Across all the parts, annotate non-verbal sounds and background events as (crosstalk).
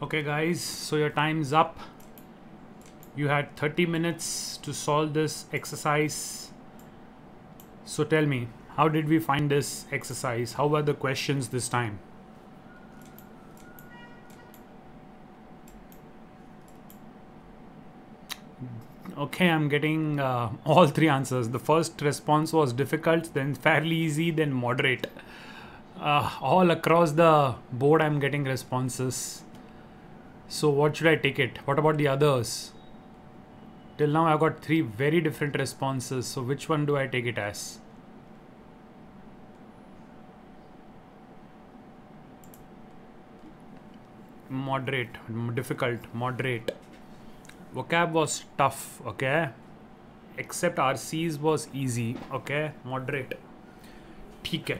Okay guys, so your time's up. You had 30 minutes to solve this exercise. So tell me, how did we find this exercise? How were the questions this time? Okay, I'm getting uh, all three answers. The first response was difficult, then fairly easy, then moderate. Uh, all across the board, I'm getting responses. So what should I take it? What about the others? Till now I've got three very different responses. So which one do I take it as? Moderate, difficult, moderate. Vocab was tough, okay? Except RCs was easy, okay? Moderate. ठीक है,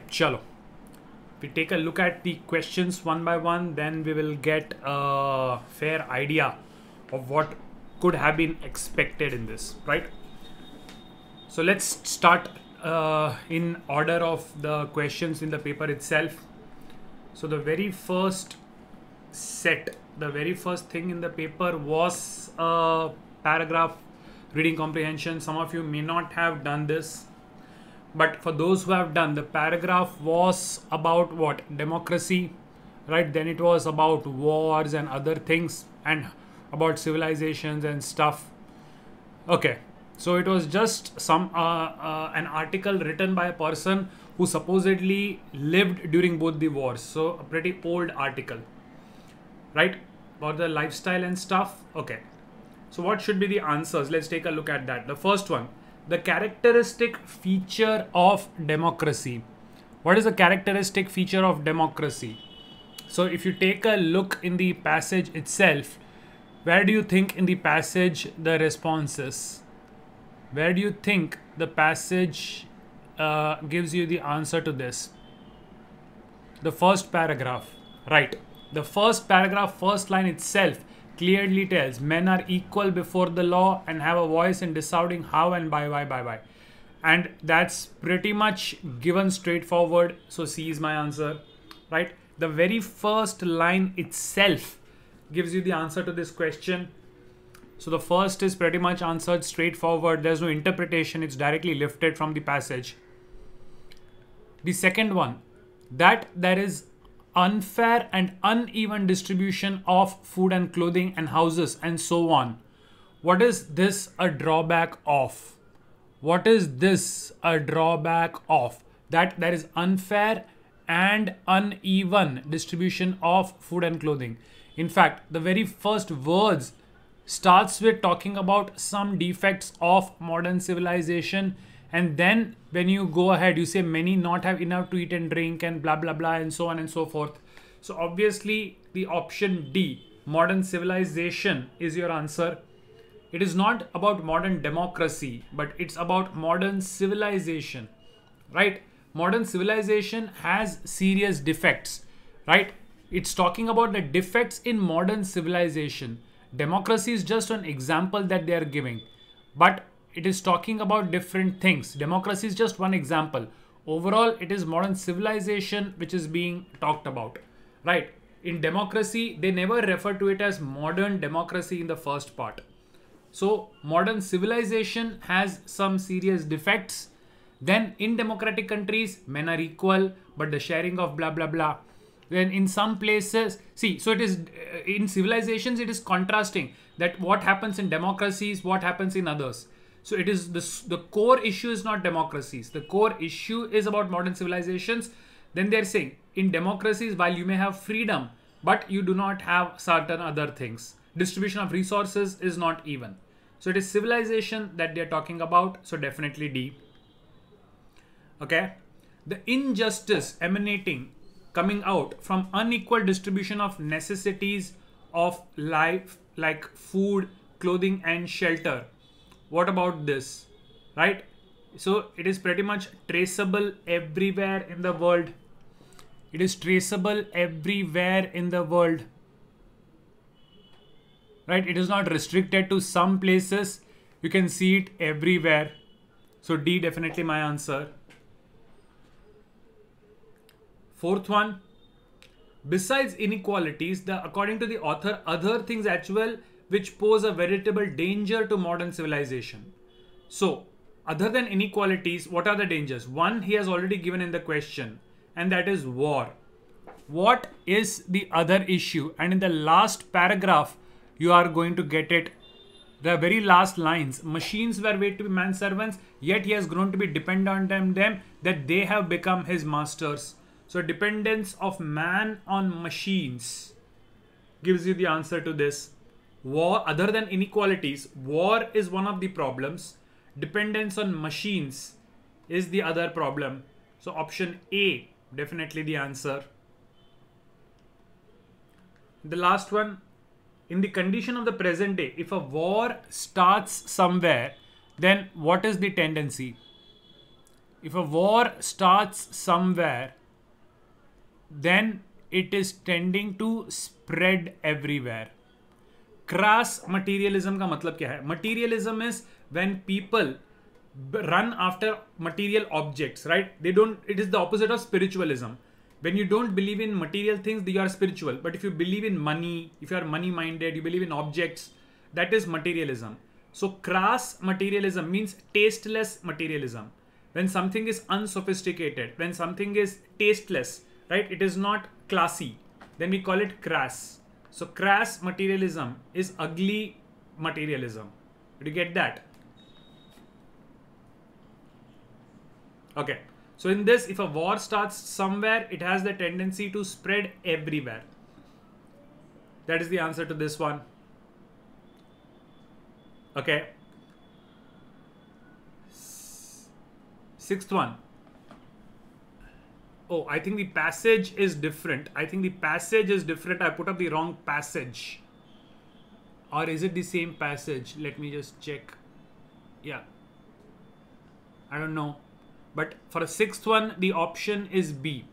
we take a look at the questions one by one, then we will get a fair idea of what could have been expected in this, right? So let's start uh, in order of the questions in the paper itself. So the very first set, the very first thing in the paper was a paragraph reading comprehension. Some of you may not have done this but for those who have done the paragraph was about what democracy right then it was about wars and other things and about civilizations and stuff okay so it was just some uh, uh, an article written by a person who supposedly lived during both the wars so a pretty old article right about the lifestyle and stuff okay so what should be the answers let's take a look at that the first one the characteristic feature of democracy. What is the characteristic feature of democracy? So, if you take a look in the passage itself, where do you think in the passage the responses? Where do you think the passage uh, gives you the answer to this? The first paragraph, right? The first paragraph, first line itself clearly tells men are equal before the law and have a voice in deciding how and by why by why and that's pretty much given straightforward so c is my answer right the very first line itself gives you the answer to this question so the first is pretty much answered straightforward there's no interpretation it's directly lifted from the passage the second one that there is unfair and uneven distribution of food and clothing and houses and so on. What is this a drawback of? What is this a drawback of? That there is unfair and uneven distribution of food and clothing. In fact, the very first words starts with talking about some defects of modern civilization and then when you go ahead you say many not have enough to eat and drink and blah blah blah and so on and so forth so obviously the option d modern civilization is your answer it is not about modern democracy but it's about modern civilization right modern civilization has serious defects right it's talking about the defects in modern civilization democracy is just an example that they are giving but it is talking about different things. Democracy is just one example. Overall, it is modern civilization which is being talked about, right? In democracy, they never refer to it as modern democracy in the first part. So, modern civilization has some serious defects. Then, in democratic countries, men are equal, but the sharing of blah blah blah. Then, in some places, see, so it is in civilizations, it is contrasting that what happens in democracies, what happens in others. So it is this, the core issue is not democracies. The core issue is about modern civilizations. Then they're saying in democracies, while you may have freedom, but you do not have certain other things. Distribution of resources is not even. So it is civilization that they're talking about. So definitely D. Okay. The injustice emanating, coming out from unequal distribution of necessities of life like food, clothing and shelter what about this right so it is pretty much traceable everywhere in the world it is traceable everywhere in the world right it is not restricted to some places you can see it everywhere so d definitely my answer fourth one besides inequalities the according to the author other things actual which pose a veritable danger to modern civilization. So, other than inequalities, what are the dangers? One he has already given in the question, and that is war. What is the other issue? And in the last paragraph, you are going to get it. The very last lines machines were made to be manservants, yet he has grown to be dependent on them, that they have become his masters. So, dependence of man on machines gives you the answer to this war other than inequalities war is one of the problems dependence on machines is the other problem so option a definitely the answer the last one in the condition of the present day if a war starts somewhere then what is the tendency if a war starts somewhere then it is tending to spread everywhere crass materialism का मतलब क्या है materialism is when people run after material objects right they don't it is the opposite of spiritualism when you don't believe in material things do are spiritual but if you believe in money if you are money minded you believe in objects that is materialism so crass materialism means tasteless materialism when something is unsophisticated when something is tasteless right it is not classy then we call it crass So crass materialism is ugly materialism. Did you get that? Okay. So in this, if a war starts somewhere, it has the tendency to spread everywhere. That is the answer to this one. Okay. Sixth one oh i think the passage is different i think the passage is different i put up the wrong passage or is it the same passage let me just check yeah i don't know but for a sixth one the option is b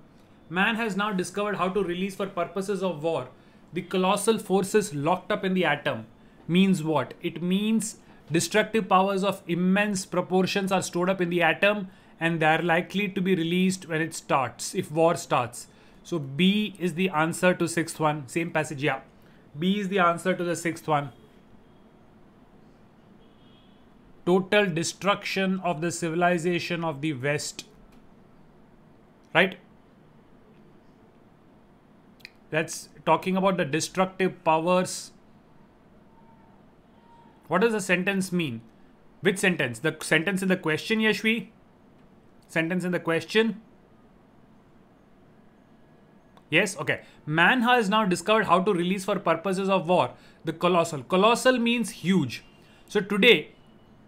man has now discovered how to release for purposes of war the colossal forces locked up in the atom means what it means destructive powers of immense proportions are stored up in the atom and they're likely to be released when it starts, if war starts. So B is the answer to sixth one. Same passage, yeah. B is the answer to the sixth one. Total destruction of the civilization of the West. Right? That's talking about the destructive powers. What does the sentence mean? Which sentence? The sentence in the question, Yashvi? sentence in the question? Yes, okay. Man has now discovered how to release for purposes of war the colossal. Colossal means huge. So today,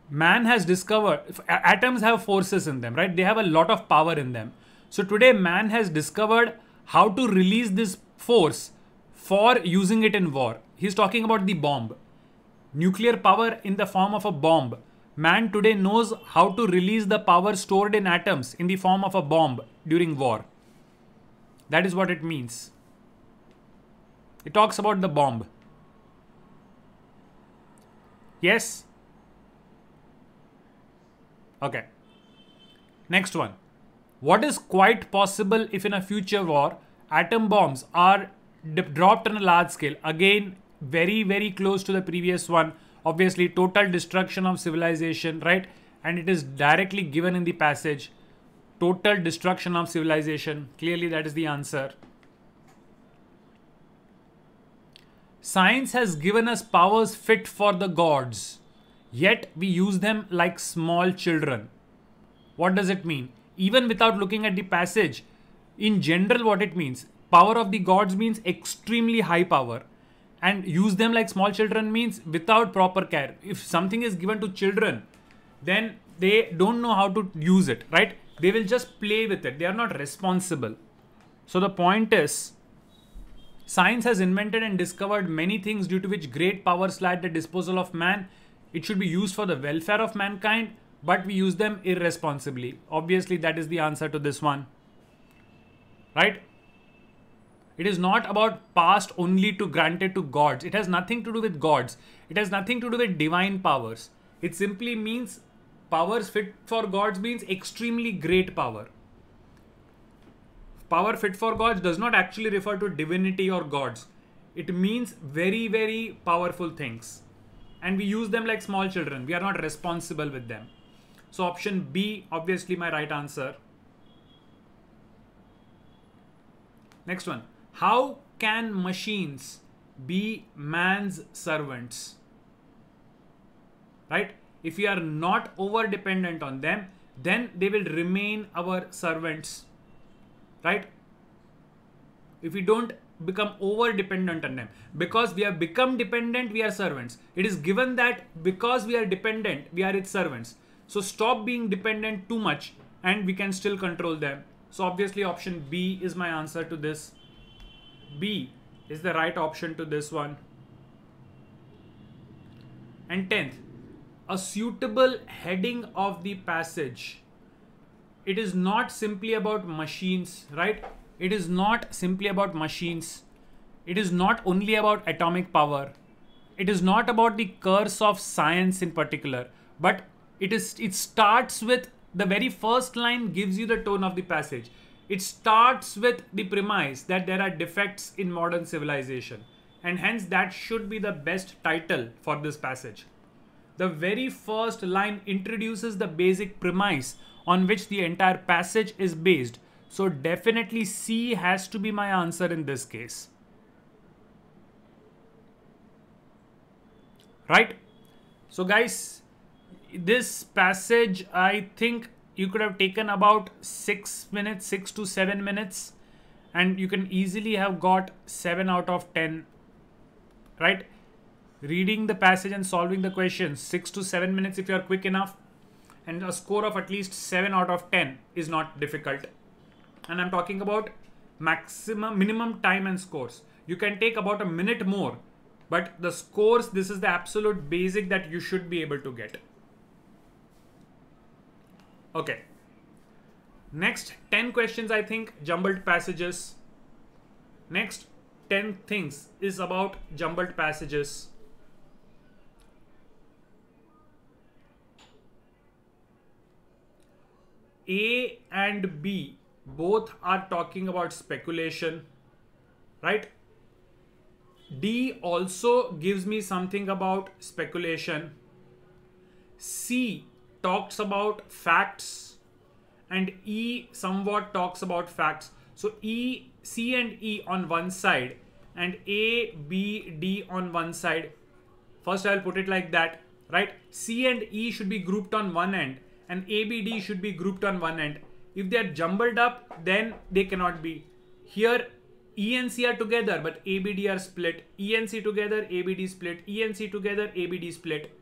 man has discovered atoms have forces in them, right? They have a lot of power in them. So today, man has discovered how to release this force for using it in war. He's talking about the bomb. Nuclear power in the form of a bomb man today knows how to release the power stored in atoms in the form of a bomb during war. That is what it means. It talks about the bomb. Yes? Okay. Next one. What is quite possible if in a future war, atom bombs are dropped on a large scale? Again, very, very close to the previous one obviously total destruction of civilization, right? And it is directly given in the passage total destruction of civilization. Clearly, that is the answer. Science has given us powers fit for the gods, yet we use them like small children. What does it mean? Even without looking at the passage, in general, what it means power of the gods means extremely high power and use them like small children means without proper care. If something is given to children, then they don't know how to use it, right? They will just play with it. They are not responsible. So the point is, science has invented and discovered many things due to which great powers lie at the disposal of man. It should be used for the welfare of mankind, but we use them irresponsibly. Obviously, that is the answer to this one. Right? It is not about past only to granted to gods. It has nothing to do with gods. It has nothing to do with divine powers. It simply means powers fit for gods means extremely great power. Power fit for gods does not actually refer to divinity or gods. It means very, very powerful things. And we use them like small children. We are not responsible with them. So option B, obviously my right answer. Next one. How can machines be man's servants? Right? If we are not over dependent on them, then they will remain our servants. Right? If we don't become over dependent on them because we have become dependent we are servants it is given that because we are dependent we are its servants so stop being dependent too much and we can still control them so obviously option b is my answer to this B is the right option to this one. And 10th, a suitable heading of the passage. It is not simply about machines, right? It is not simply about machines. It is not only about atomic power. It is not about the curse of science in particular, but it is it starts with the very first line gives you the tone of the passage it starts with the premise that there are defects in modern civilization, and hence that should be the best title for this passage. The very first line introduces the basic premise on which the entire passage is based, so definitely C has to be my answer in this case. Right? So guys, this passage I think you could have taken about 6 minutes, 6 to 7 minutes and you can easily have got 7 out of 10, right? Reading the passage and solving the questions, 6 to 7 minutes if you are quick enough and a score of at least 7 out of 10 is not difficult. And I'm talking about maximum, minimum time and scores. You can take about a minute more, but the scores, this is the absolute basic that you should be able to get. Okay. Next 10 questions, I think, jumbled passages. Next 10 things is about jumbled passages. A and B both are talking about speculation, right? D also gives me something about speculation. C talks about facts and E somewhat talks about facts. So E, C and E on one side and A, B, D on one side. First I'll put it like that, right? C and E should be grouped on one end and A, B, D should be grouped on one end. If they are jumbled up, then they cannot be. Here E and C are together, but A, B, D are split. E and C together, A, B, D split. E and C together, A, B, D split.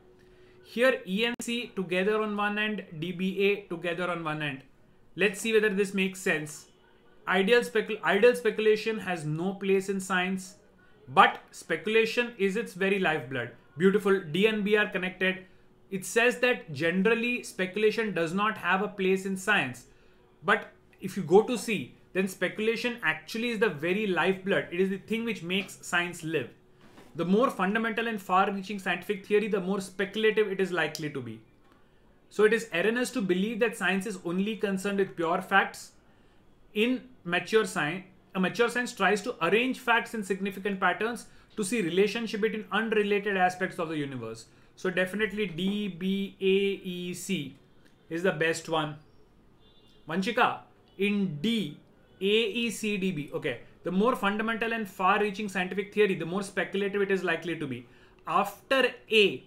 Here EMC together on one end, DBA together on one end. Let's see whether this makes sense. Ideal, specul ideal speculation has no place in science, but speculation is its very lifeblood. Beautiful, D and B are connected. It says that generally speculation does not have a place in science. But if you go to see, then speculation actually is the very lifeblood. It is the thing which makes science live. The more fundamental and far reaching scientific theory, the more speculative it is likely to be. So it is erroneous to believe that science is only concerned with pure facts. In mature science, a mature science tries to arrange facts in significant patterns to see relationship between unrelated aspects of the universe. So definitely D B A E C is the best one. Vanchika, in D, A E C D B. Okay, the more fundamental and far reaching scientific theory, the more speculative it is likely to be. After A,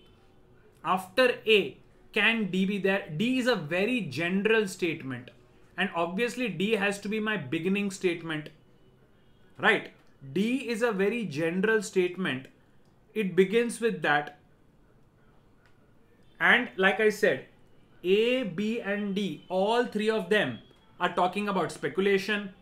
after A, can D be there? D is a very general statement. And obviously, D has to be my beginning statement. Right? D is a very general statement. It begins with that. And like I said, A, B, and D, all three of them are talking about speculation,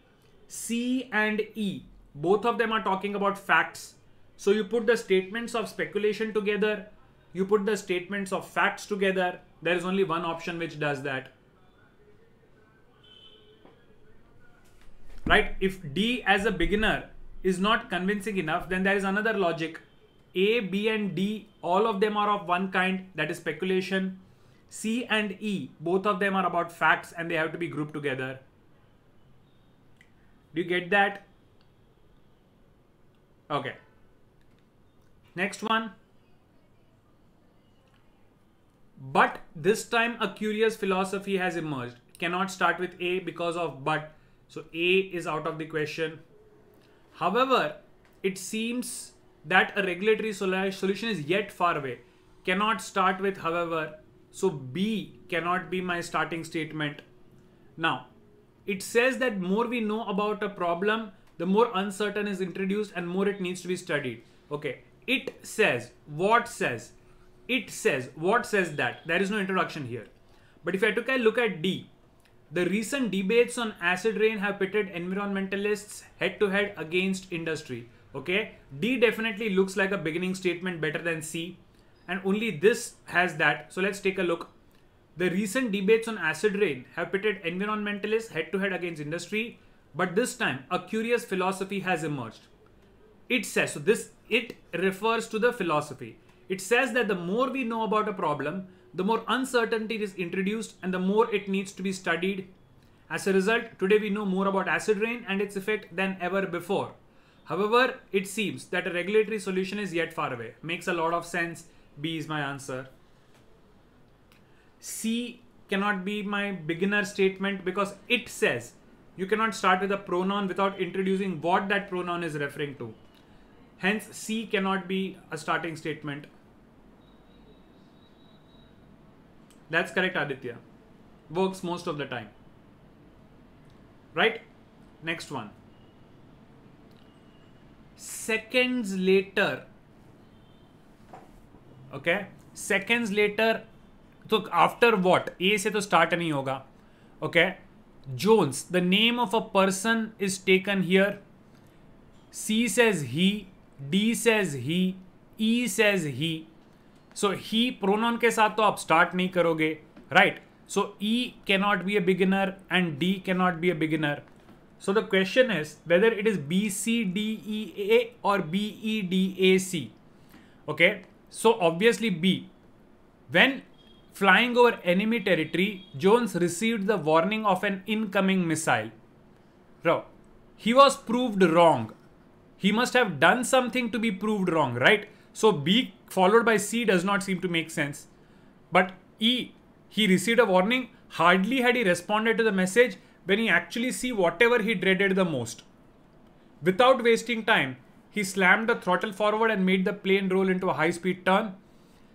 C and E, both of them are talking about facts. So you put the statements of speculation together, you put the statements of facts together. There is only one option which does that. Right? If D as a beginner is not convincing enough, then there is another logic. A, B, and D, all of them are of one kind, that is speculation. C and E, both of them are about facts and they have to be grouped together. Do you get that? Okay. Next one. But this time a curious philosophy has emerged. Cannot start with A because of but. So A is out of the question. However, it seems that a regulatory solution is yet far away. Cannot start with however. So B cannot be my starting statement. Now, it says that more we know about a problem, the more uncertain is introduced and more it needs to be studied. Okay, it says, what says, it says, what says that. There is no introduction here. But if I took a look at D, the recent debates on acid rain have pitted environmentalists head to head against industry. Okay, D definitely looks like a beginning statement better than C, and only this has that. So let's take a look the recent debates on acid rain have pitted environmentalists head to head against industry, but this time a curious philosophy has emerged. It says, so this, it refers to the philosophy. It says that the more we know about a problem, the more uncertainty is introduced and the more it needs to be studied. As a result, today we know more about acid rain and its effect than ever before. However, it seems that a regulatory solution is yet far away. Makes a lot of sense. B is my answer. C cannot be my beginner statement because it says you cannot start with a pronoun without introducing what that pronoun is referring to. Hence, C cannot be a starting statement. That's correct, Aditya. Works most of the time. Right? Next one. Seconds later. Okay? Seconds later तो after what a say तो start नहीं होगा okay Jones the name of a person is taken here C says he D says he E says he so he pronoun के साथ तो आप start नहीं करोगे right so E cannot be a beginner and D cannot be a beginner so the question is whether it is B C D E A और B E D A C okay so obviously B when Flying over enemy territory, Jones received the warning of an incoming missile. he was proved wrong. He must have done something to be proved wrong, right? So B followed by C does not seem to make sense. But E, he received a warning. Hardly had he responded to the message when he actually see whatever he dreaded the most. Without wasting time, he slammed the throttle forward and made the plane roll into a high speed turn.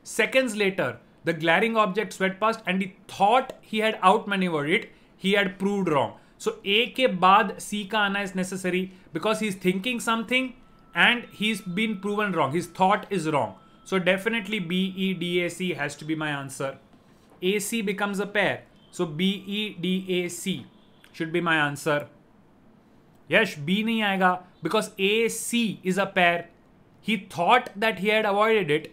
Seconds later, the glaring object swept past and he thought he had outmaneuvered it. He had proved wrong. So A के बाद C का आना is necessary because he's thinking something and he's been proven wrong. His thought is wrong. So definitely B E D A C has to be my answer. A C becomes a pair. So B E D A C should be my answer. Yes, B नहीं आएगा because A C is a pair. He thought that he had avoided it.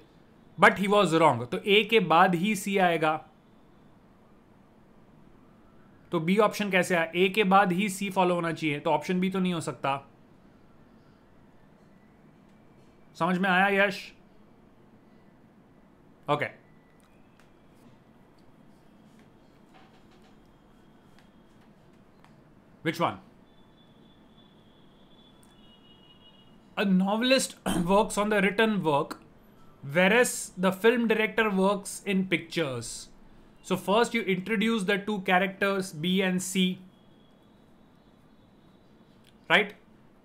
But he was wrong तो A के बाद ही सी आएगा तो B option कैसे आया ए के बाद ही सी फॉलो होना चाहिए तो ऑप्शन बी तो नहीं हो सकता समझ में आया yes okay okay. Which one? A novelist (clears throat) works on the written work Whereas the film director works in pictures. So first you introduce the two characters B and C. Right?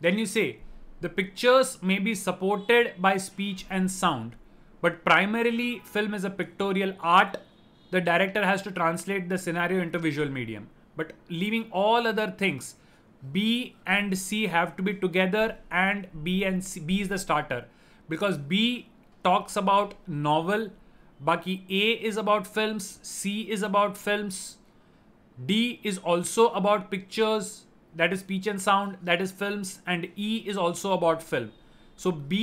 Then you say the pictures may be supported by speech and sound, but primarily film is a pictorial art. The director has to translate the scenario into visual medium. But leaving all other things, B and C have to be together and B and C, B is the starter because B talks about novel baki a is about films c is about films d is also about pictures that is speech and sound that is films and e is also about film so b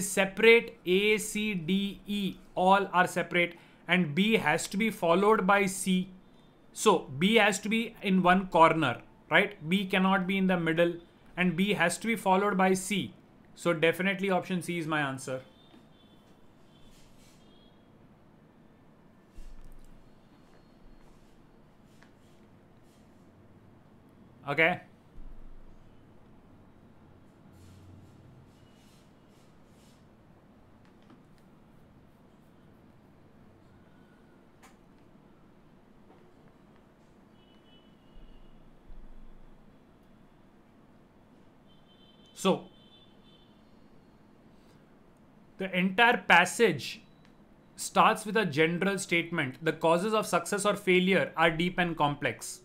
is separate a c d e all are separate and b has to be followed by c so b has to be in one corner right b cannot be in the middle and b has to be followed by c so definitely option c is my answer Okay. So, the entire passage starts with a general statement. The causes of success or failure are deep and complex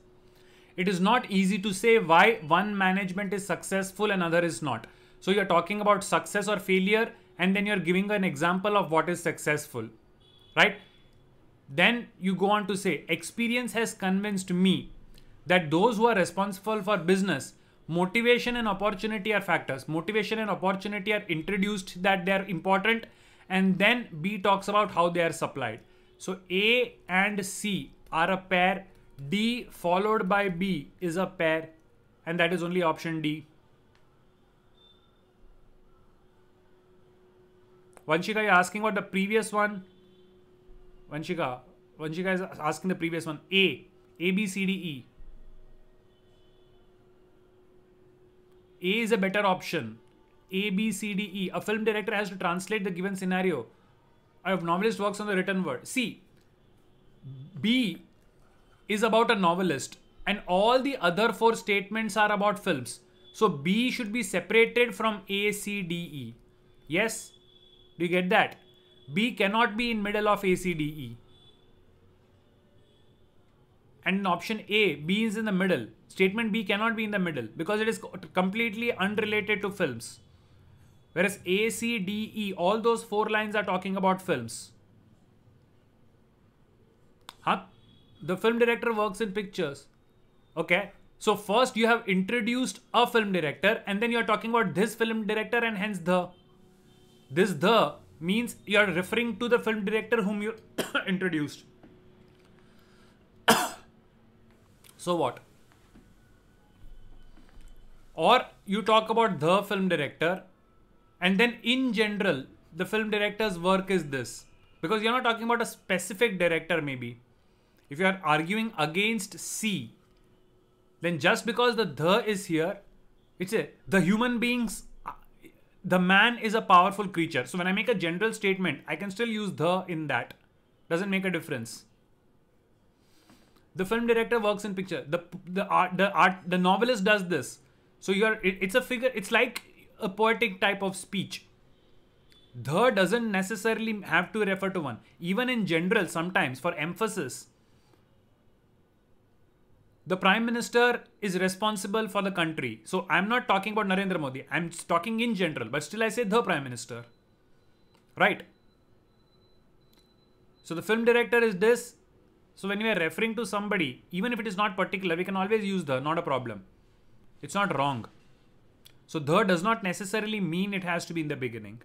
it is not easy to say why one management is successful and another is not. So you're talking about success or failure and then you're giving an example of what is successful, right? Then you go on to say, experience has convinced me that those who are responsible for business, motivation and opportunity are factors. Motivation and opportunity are introduced that they're important and then B talks about how they are supplied. So A and C are a pair D followed by B is a pair and that is only option D. Vanshika, you're asking what the previous one? Vanshika, Vanshika is asking the previous one. A, A, B, C, D, E. A is a better option. A, B, C, D, E. A film director has to translate the given scenario. I have novelist works on the written word. C. B is about a novelist and all the other four statements are about films. So B should be separated from A, C, D, E. Yes? Do you get that? B cannot be in middle of A, C, D, E. And in option A, B is in the middle. Statement B cannot be in the middle because it is completely unrelated to films. Whereas A, C, D, E, all those four lines are talking about films. Huh? the film director works in pictures. Okay. So first you have introduced a film director and then you're talking about this film director and hence the. This the means you're referring to the film director whom you (coughs) introduced. (coughs) so what? Or you talk about the film director and then in general the film director's work is this because you're not talking about a specific director maybe if you are arguing against C, then just because the the is here, it's a the human beings, uh, the man is a powerful creature. So when I make a general statement, I can still use the in that. Doesn't make a difference. The film director works in picture. The the art the art the novelist does this. So you are it, it's a figure. It's like a poetic type of speech. The doesn't necessarily have to refer to one. Even in general, sometimes for emphasis, the prime minister is responsible for the country. So I'm not talking about Narendra Modi. I'm talking in general, but still I say the prime minister. Right? So the film director is this. So when we are referring to somebody, even if it is not particular, we can always use the, not a problem. It's not wrong. So the does not necessarily mean it has to be in the beginning.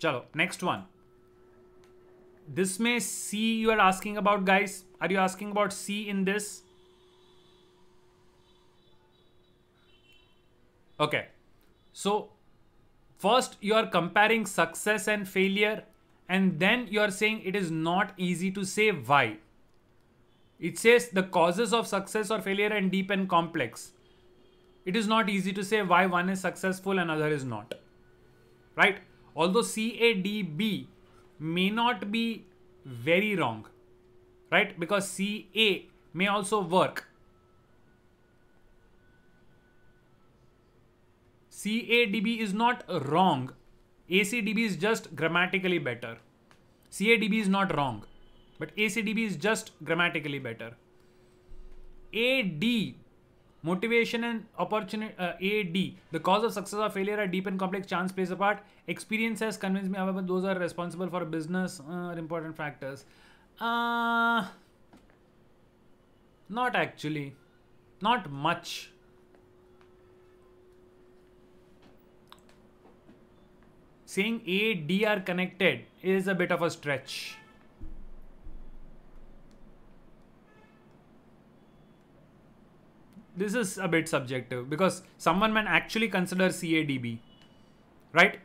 Chalo, next one. This may C you are asking about, guys. Are you asking about C in this? Okay. So, first you are comparing success and failure, and then you are saying it is not easy to say why. It says the causes of success or failure and deep and complex. It is not easy to say why one is successful and another is not. Right? Although CADB may not be very wrong, right? Because CA may also work CADB is not wrong. ACDB is just grammatically better. CADB is not wrong, but ACDB is just grammatically better. AD, motivation and opportunity, uh, AD, the cause of success or failure are deep and complex, chance plays a part. Experience has convinced me, however, those are responsible for business uh, important factors. Uh, not actually, not much saying A, D are connected is a bit of a stretch. This is a bit subjective because someone might actually consider CADB, right?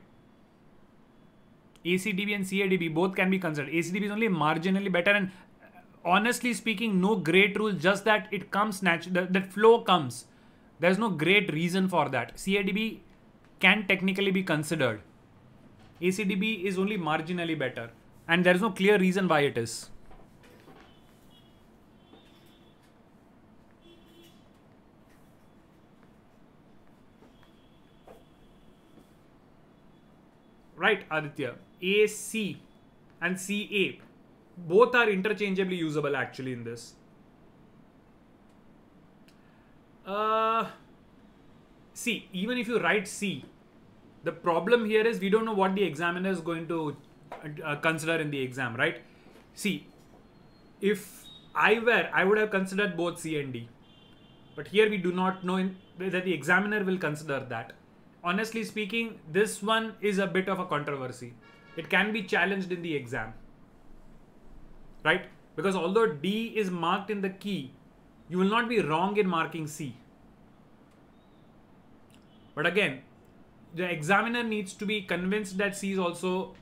ACDB and CADB both can be considered. ACDB is only marginally better and uh, honestly speaking, no great rule, just that it comes natural, that flow comes. There's no great reason for that. CADB can technically be considered. ACDB is only marginally better and there is no clear reason why it is. Right, Aditya. AC and CA both are interchangeably usable actually in this. Uh, see, even if you write C the problem here is we don't know what the examiner is going to uh, consider in the exam, right? See, if I were, I would have considered both C and D. But here we do not know in, whether the examiner will consider that. Honestly speaking, this one is a bit of a controversy. It can be challenged in the exam, right? Because although D is marked in the key, you will not be wrong in marking C. But again, the examiner needs to be convinced that C is also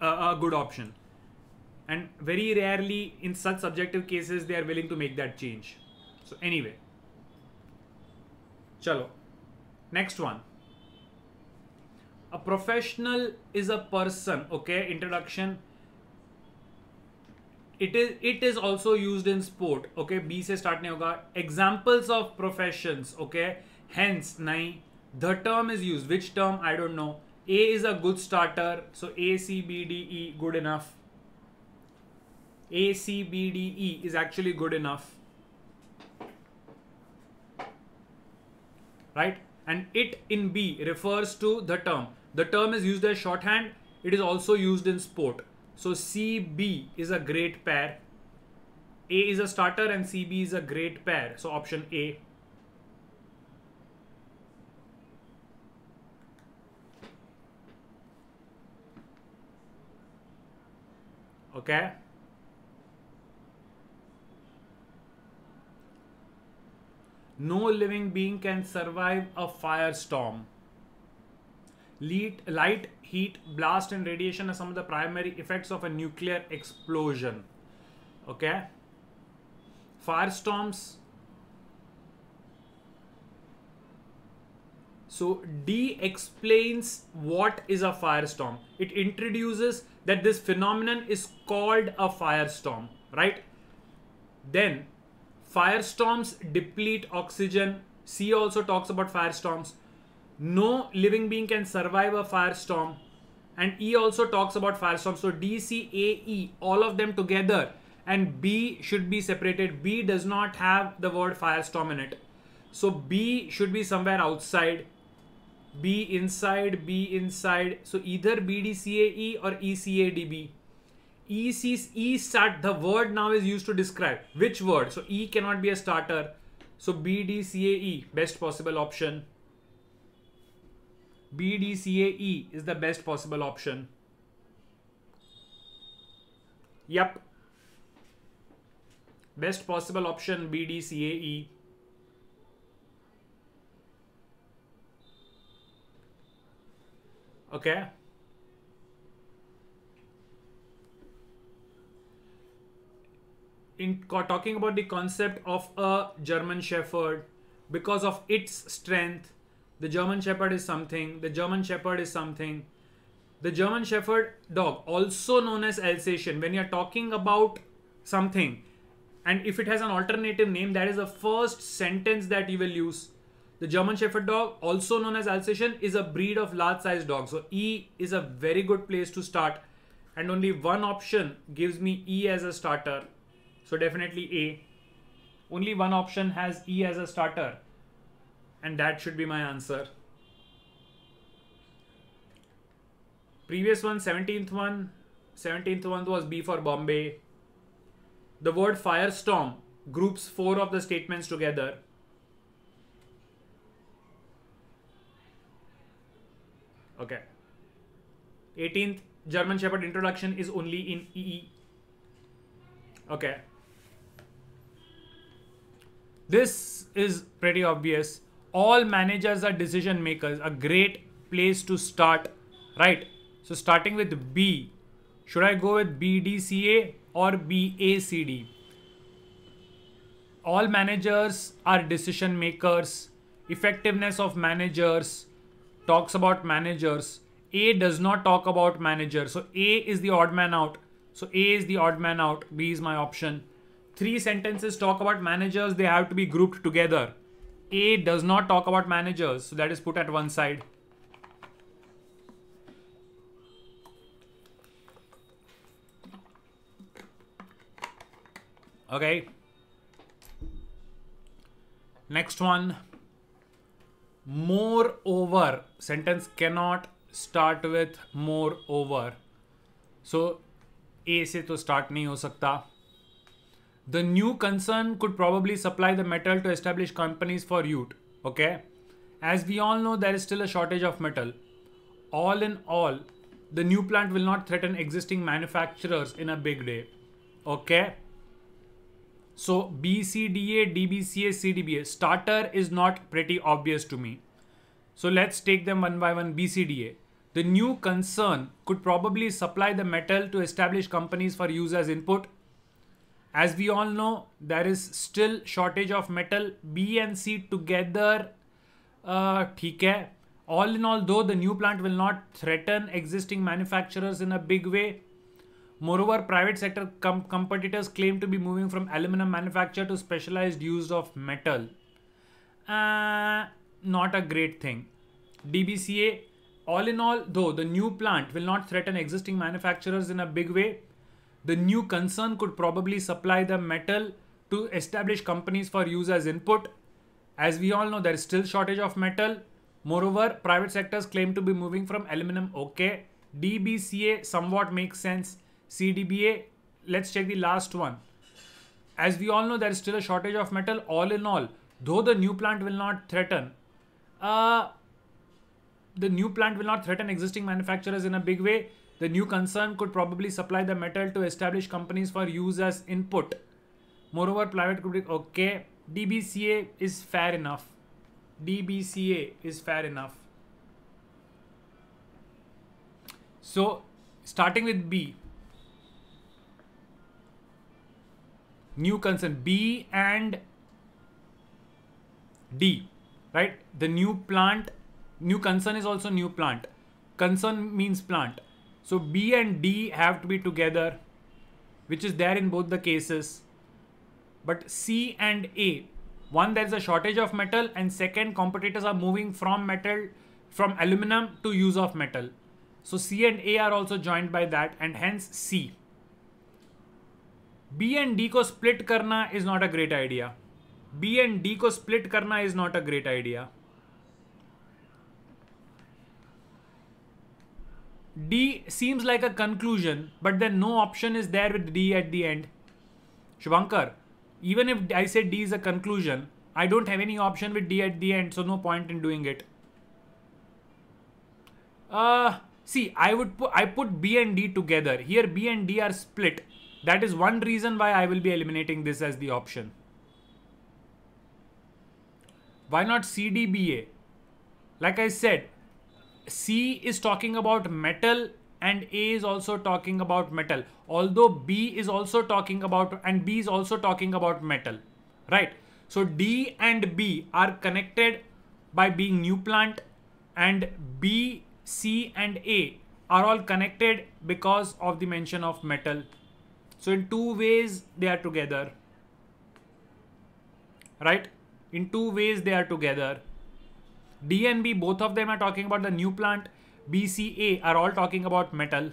a, a good option. And very rarely in such subjective cases they are willing to make that change. So anyway. Chalo. Next one. A professional is a person, okay? Introduction. It is it is also used in sport. Okay, B okay start. से hoga examples of professions. Okay, hence, nahi. The term is used. Which term? I don't know. A is a good starter. So A, C, B, D, E, good enough. A, C, B, D, E is actually good enough. Right? And it in B refers to the term. The term is used as shorthand. It is also used in sport. So CB is a great pair. A is a starter and CB is a great pair. So option A. okay no living being can survive a firestorm light heat blast and radiation are some of the primary effects of a nuclear explosion okay firestorms So D explains what is a firestorm. It introduces that this phenomenon is called a firestorm, right? Then firestorms deplete oxygen. C also talks about firestorms. No living being can survive a firestorm. And E also talks about firestorms. So D, C, A, E, all of them together. And B should be separated. B does not have the word firestorm in it. So B should be somewhere outside B inside, B inside. So either BDCAE or ECADB. E, sees, e start, the word now is used to describe which word. So E cannot be a starter. So BDCAE, best possible option. BDCAE is the best possible option. Yep. Best possible option BDCAE. Okay. In talking about the concept of a German Shepherd, because of its strength, the German Shepherd is something, the German Shepherd is something. The German Shepherd dog, also known as Alsatian, when you're talking about something, and if it has an alternative name, that is the first sentence that you will use the German Shepherd Dog, also known as Alsatian, is a breed of large sized dog. So E is a very good place to start. And only one option gives me E as a starter. So definitely A. Only one option has E as a starter. And that should be my answer. Previous one, 17th one. 17th one was B for Bombay. The word firestorm groups four of the statements together Okay. 18th German Shepherd introduction is only in EE. Okay. This is pretty obvious. All managers are decision makers. A great place to start, right? So starting with B. Should I go with BDCA or BACD? All managers are decision makers. Effectiveness of managers talks about managers. A does not talk about manager. So A is the odd man out. So A is the odd man out. B is my option. Three sentences talk about managers. They have to be grouped together. A does not talk about managers. So that is put at one side. Okay. Next one moreover sentence cannot start with moreover so a से to start नहीं हो सकता the new concern could probably supply the metal to establish companies for you. okay as we all know there is still a shortage of metal all in all the new plant will not threaten existing manufacturers in a big day. okay so BCDA, DBCA, CDBA. Starter is not pretty obvious to me. So let's take them one by one. BCDA. The new concern could probably supply the metal to establish companies for use as input. As we all know, there is still shortage of metal. B and C together, uh, ठीक है. All in all, though the new plant will not threaten existing manufacturers in a big way, Moreover, private sector com competitors claim to be moving from aluminum manufacture to specialized use of metal. Uh, not a great thing. DBCA, all in all, though, the new plant will not threaten existing manufacturers in a big way. The new concern could probably supply the metal to establish companies for use as input. As we all know, there is still shortage of metal. Moreover, private sectors claim to be moving from aluminum. Okay, DBCA somewhat makes sense. CDBA, let's check the last one. As we all know, there is still a shortage of metal all in all, though the new plant will not threaten. Uh, the new plant will not threaten existing manufacturers in a big way. The new concern could probably supply the metal to establish companies for use as input. Moreover, private could be okay. DBCA is fair enough. DBCA is fair enough. So, starting with B, new concern B and D, right? The new plant, new concern is also new plant. Concern means plant. So B and D have to be together, which is there in both the cases. But C and A, one there's a shortage of metal and second competitors are moving from metal, from aluminum to use of metal. So C and A are also joined by that and hence C. B and D को split करना is not a great idea B and D को split करना is not a great idea D seems like a conclusion, but then no option is there with D at the end. Shubhankar, even if I say D is a conclusion, I don't have any option with D at the end, so no point in doing it. Uh, see, I would put, I put B and D together. Here B and D are split. That is one reason why I will be eliminating this as the option. Why not CDBA? Like I said, C is talking about metal and A is also talking about metal. Although B is also talking about and B is also talking about metal, right? So D and B are connected by being new plant and B, C and A are all connected because of the mention of metal so in two ways they are together. Right? In two ways they are together. D and B, both of them are talking about the new plant. BCA are all talking about metal.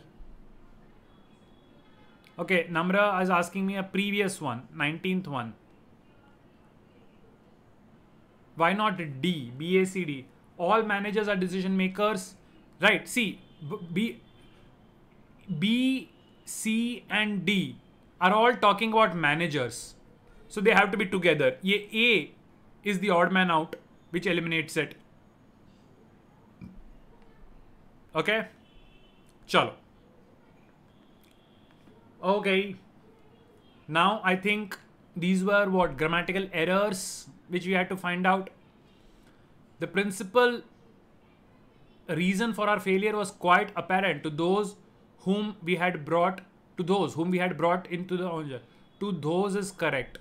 Okay, Namra is asking me a previous one, 19th one. Why not D, BACD? All managers are decision makers. Right, see, B, B C and D are all talking about managers. So they have to be together. Ye A is the odd man out which eliminates it. Okay? Chalo. Okay. Now I think these were what grammatical errors which we had to find out. The principal reason for our failure was quite apparent to those whom we had brought to those whom we had brought into the Onja. To those is correct.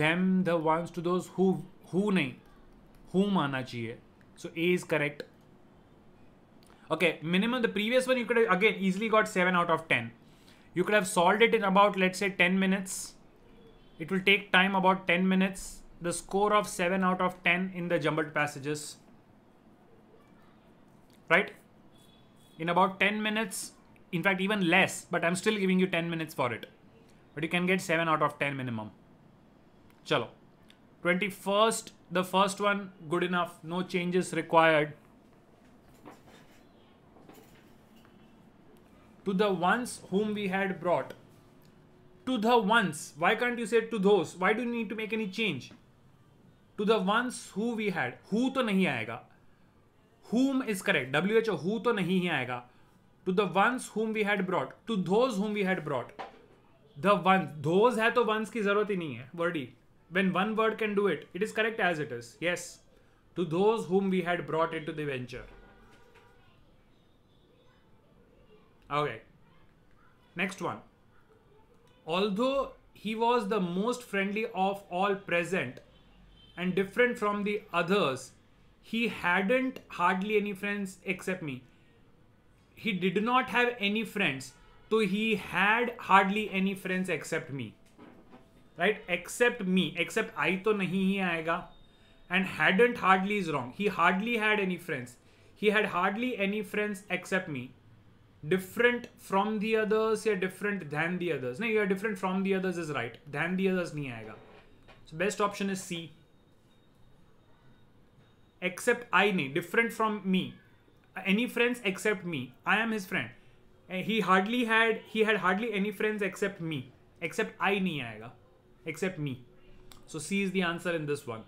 Them the ones to those who who nahi. Whom aana chahiye. So A is correct. Okay, minimum the previous one you could have again easily got 7 out of 10. You could have solved it in about let's say 10 minutes. It will take time about 10 minutes. The score of 7 out of 10 in the jumbled passages. Right? in about 10 minutes in fact even less but i'm still giving you 10 minutes for it but you can get 7 out of 10 minimum chalo 21st the first one good enough no changes required to the ones whom we had brought to the ones why can't you say to those why do you need to make any change to the ones who we had who to nahi aayega whom is correct W H O who तो नहीं ही आएगा to the ones whom we had brought to those whom we had brought the one those है तो ones की जरूरत ही नहीं है वर्ड ही when one word can do it it is correct as it is yes to those whom we had brought it to the venture Okay. Next one. Although he was the most friendly of all present and different from the others, he hadn't hardly any friends except me he did not have any friends so he had hardly any friends except me right except me except i to nahi hi and hadn't hardly is wrong he hardly had any friends he had hardly any friends except me different from the others yeah different than the others no you are different from the others is right than the others nahi aayega so best option is c except I nahi, different from me. Any friends except me. I am his friend. Eh, he hardly had he had hardly any friends except me. Except I nahi aega. Except me. So C is the answer in this one.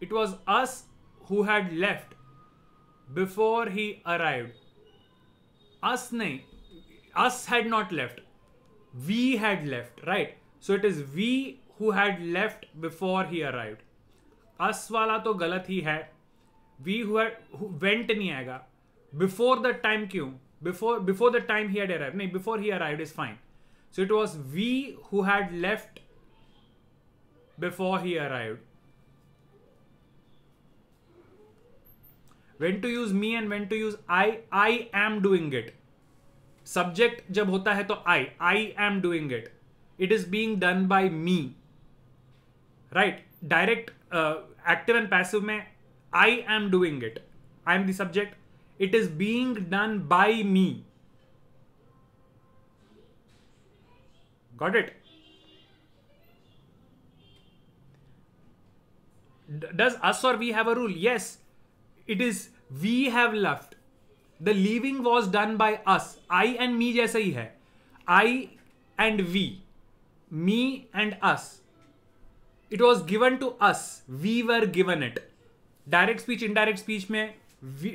It was us who had left before he arrived. Us, nahin, us had not left. We had left, right? So it is we who had left before he arrived. Us wala to galat hi hai. We who had who went nahi aega. Before the time kyun? Before before the time he had arrived. Nahin, before he arrived is fine. So it was we who had left before he arrived. when to use me and when to use I, I am doing it. Subject जब होता है तो I, I am doing it. It is being done by me. Right? Direct uh, active and passive में I am doing it. I am the subject. It is being done by me. Got it? does us or we have a rule yes it is we have left the living was done by us I and me जैसा ही है I and we me and us it was given to us we were given it direct speech indirect speech में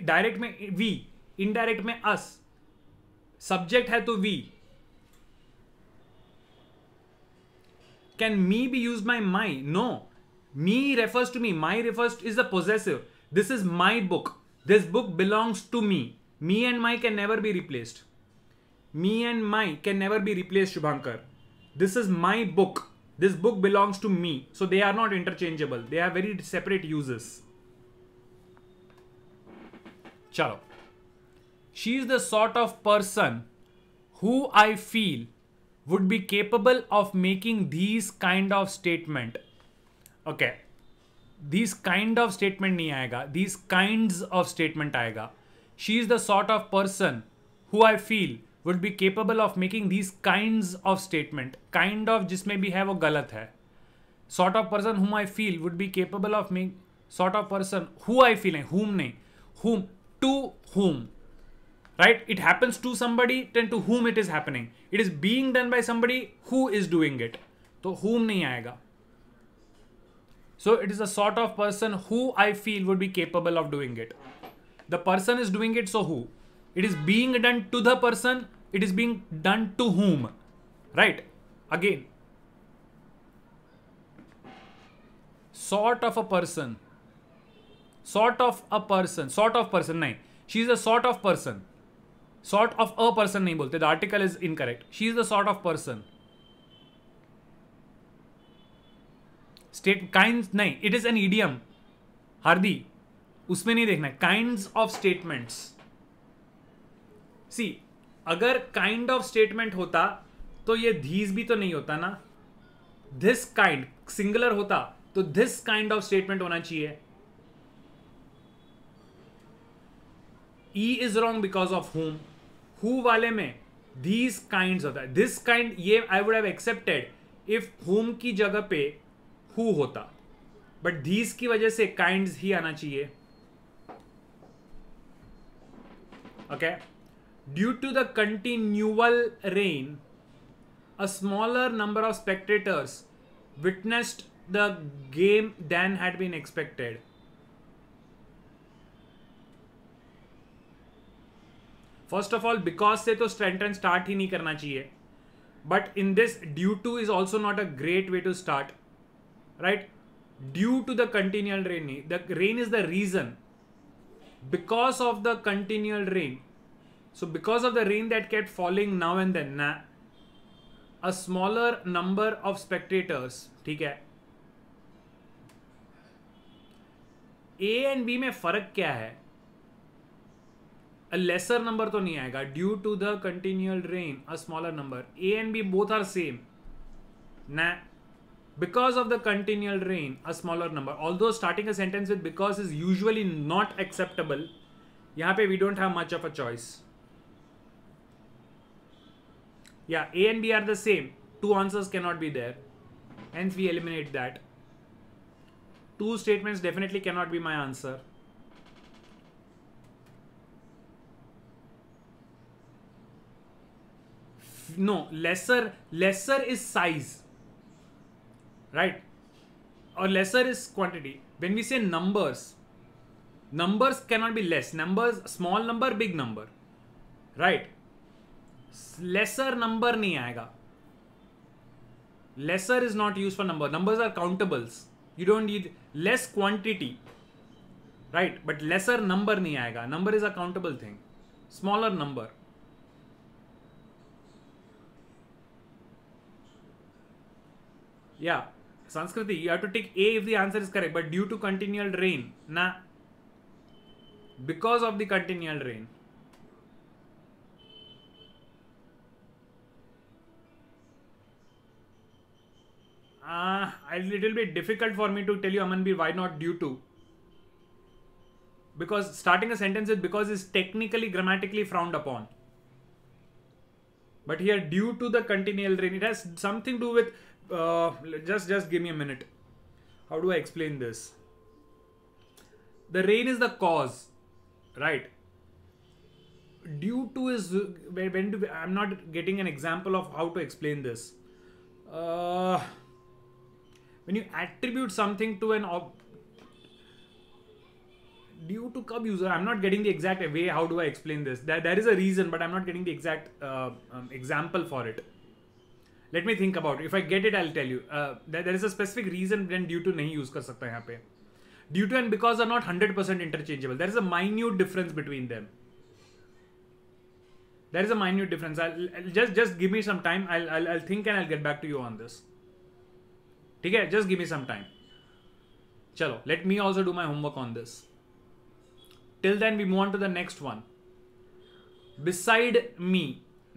direct में we indirect में us subject है तो we can me be use my my no me refers to me my refers is the possessive This is my book. This book belongs to me. Me and my can never be replaced. Me and my can never be replaced, Shubhankar. This is my book. This book belongs to me. So they are not interchangeable. They are very separate uses. Chalo. She is the sort of person who I feel would be capable of making these kind of statement. Okay, this kind of statement नहीं आएगा this kind of statement आएगा she is the sort of person who I feel would be capable of making these kind of statement kind of जिसमें भी है वो गलत है sort of person whom I feel would be capable of make sort of person who I feel है whom नहीं whom to whom right it happens to somebody then to whom it is happening it is being done by somebody who is doing it तो whom नहीं आएगा So it is a sort of person who I feel would be capable of doing it. The person is doing it, so who? It is being done to the person, it is being done to whom? Right? Again, sort of a person. Sort of a person. Sort of person, nahi. She is a sort of person. Sort of a person, nahi bolte. The article is incorrect. She is the sort of person. State kind नहीं it is an idiom हार्दी उसमें नहीं देखना है kind of statements सी अगर kind of statement होता तो ये धीज भी तो नहीं होता ना धिस काइंड सिंगुलर होता तो धिस काइंड ऑफ स्टेटमेंट होना चाहिए E is wrong because of whom who वाले में धीज काइंड होता है दिस काइंड ये I would have accepted if whom की जगह पे हु होता बट धीज की वजह से काइंड ही आना चाहिए okay due to the continual rain a smaller number of spectators witnessed the game then had been expected first of all because से तो स्ट्रेंटन स्टार्ट ही नहीं करना चाहिए but in this due to is also not a great way to start right due to the continual rain the rain is the reason because of the continual rain so because of the rain that kept falling now and then nah, a smaller number of spectators theek hai A and B में फर्क क्या है a lesser number तो नहीं आएगा due to the continual rain a smaller number A and B both are same ना Because of the continual rain, a smaller number. Although starting a sentence with because is usually not acceptable, यहाँ we don't have much of a choice. Yeah, A and B are the same. Two answers cannot be there. Hence we eliminate that. Two statements definitely cannot be my answer. no lesser lesser is size right? Or lesser is quantity. When we say numbers, numbers cannot be less. Numbers, small number, big number, right? Lesser number नहीं आएगा. Lesser is not used for number. Numbers are countables. You don't need less quantity, right? But lesser number नहीं आएगा. Number is a countable thing. Smaller number. yeah Sanskriti, you have to take A if the answer is correct, but due to continual rain, nah. Because of the continual rain. Uh, a little bit difficult for me to tell you, Amanbir, why not due to? Because starting a sentence with because is technically grammatically frowned upon. But here, due to the continual rain, it has something to do with uh, just just give me a minute how do i explain this the rain is the cause right due to is when, when do i'm not getting an example of how to explain this uh, when you attribute something to an ob- due to cub user i'm not getting the exact way how do i explain this there, there is a reason but i'm not getting the exact uh, um, example for it let me think about if I get it I tell you there is a specific reason then due to नहीं use कर सकता यहाँ पे due to and because are not hundred percent interchangeable there is a minute difference between them there is a minute difference I'll, I'll, just just give me some time I'll, I'll i'll think and i'll get back to you on this ठीक है just give me some time चलो let me also do my homework on this till then we move on to the next one beside me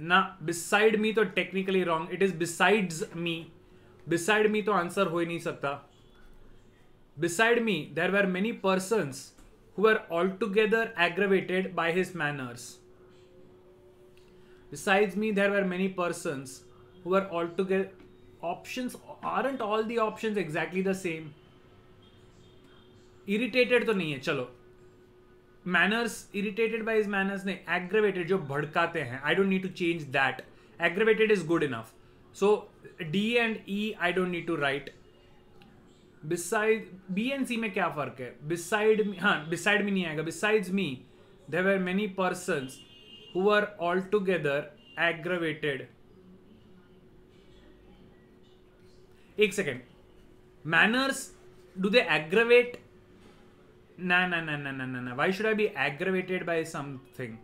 ना beside me तो technically wrong it is besides me beside me तो answer हो ही नहीं सकता beside me there were many person who are all together aggravated by his manners beside me there were many person who are all together option aren't all the option exactly the same irritated तो नहीं है चलो manners irritated by his manners ने aggravated जो भड़काते हैं I don't need to change that aggravated is good enough so D and E I don't need to write beside B and C में क्या फर्क है बिसाइड हाँ बिसाइड मी नहीं आएगा besides me there are many person who are all together aggravated एक second manners do they aggravate Nah, nah, nah, nah, nah, nah, nah. Why should I be aggravated by something?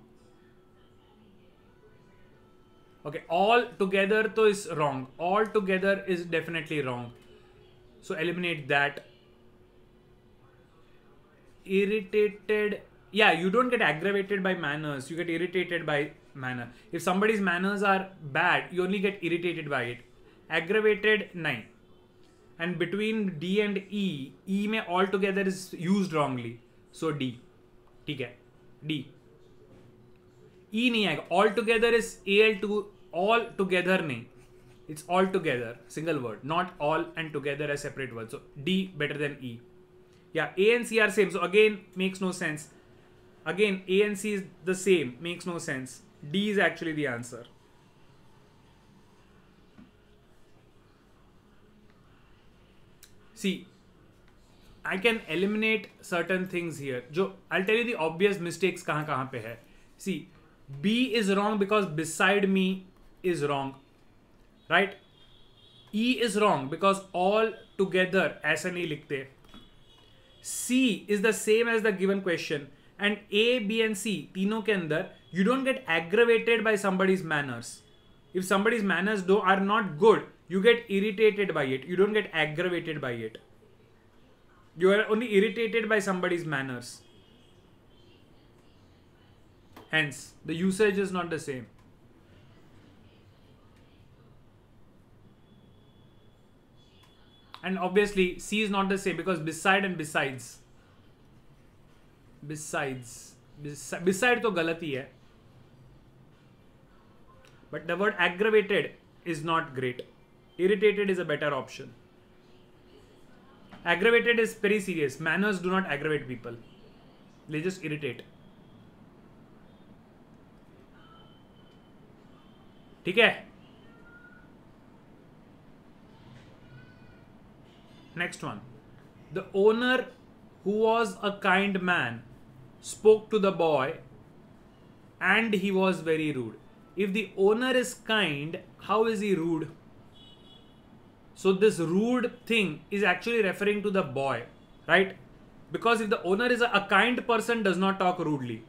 Okay, all together to is wrong. All together is definitely wrong. So eliminate that. Irritated. Yeah, you don't get aggravated by manners. You get irritated by manner. If somebody's manners are bad, you only get irritated by it. Aggravated, nine and between D and E, E may altogether is used wrongly. So D. ठीक है D. E नहीं आएगा altogether is AL to altogether together नहीं it's altogether single word not all and together as separate words so D better than E yeah A and C are same so again makes no sense again A and C is the same makes no sense D is actually the answer C I can eliminate certain things here जो I tell you the obvious mistakes कहाँ कहाँ पे है C B is wrong because beside me is wrong right E is wrong because all together ऐसे नहीं लिखते C is the same as the given question and A B and C तीनों के अंदर you don't get aggravated by somebody's manners if somebody's manners do are not good you get irritated by it you don't get aggravated by it you are only irritated by somebody's manners hence the usage is not the same and obviously c is not the same because beside and besides besides beside to galati hai but the word aggravated is not great Irritated is a better option. Aggravated is very serious. Manners do not aggravate people. They just irritate. Okay. Next one. The owner, who was a kind man, spoke to the boy and he was very rude. If the owner is kind, how is he rude? So this rude thing is actually referring to the boy, right? Because if the owner is a, a kind person, does not talk rudely.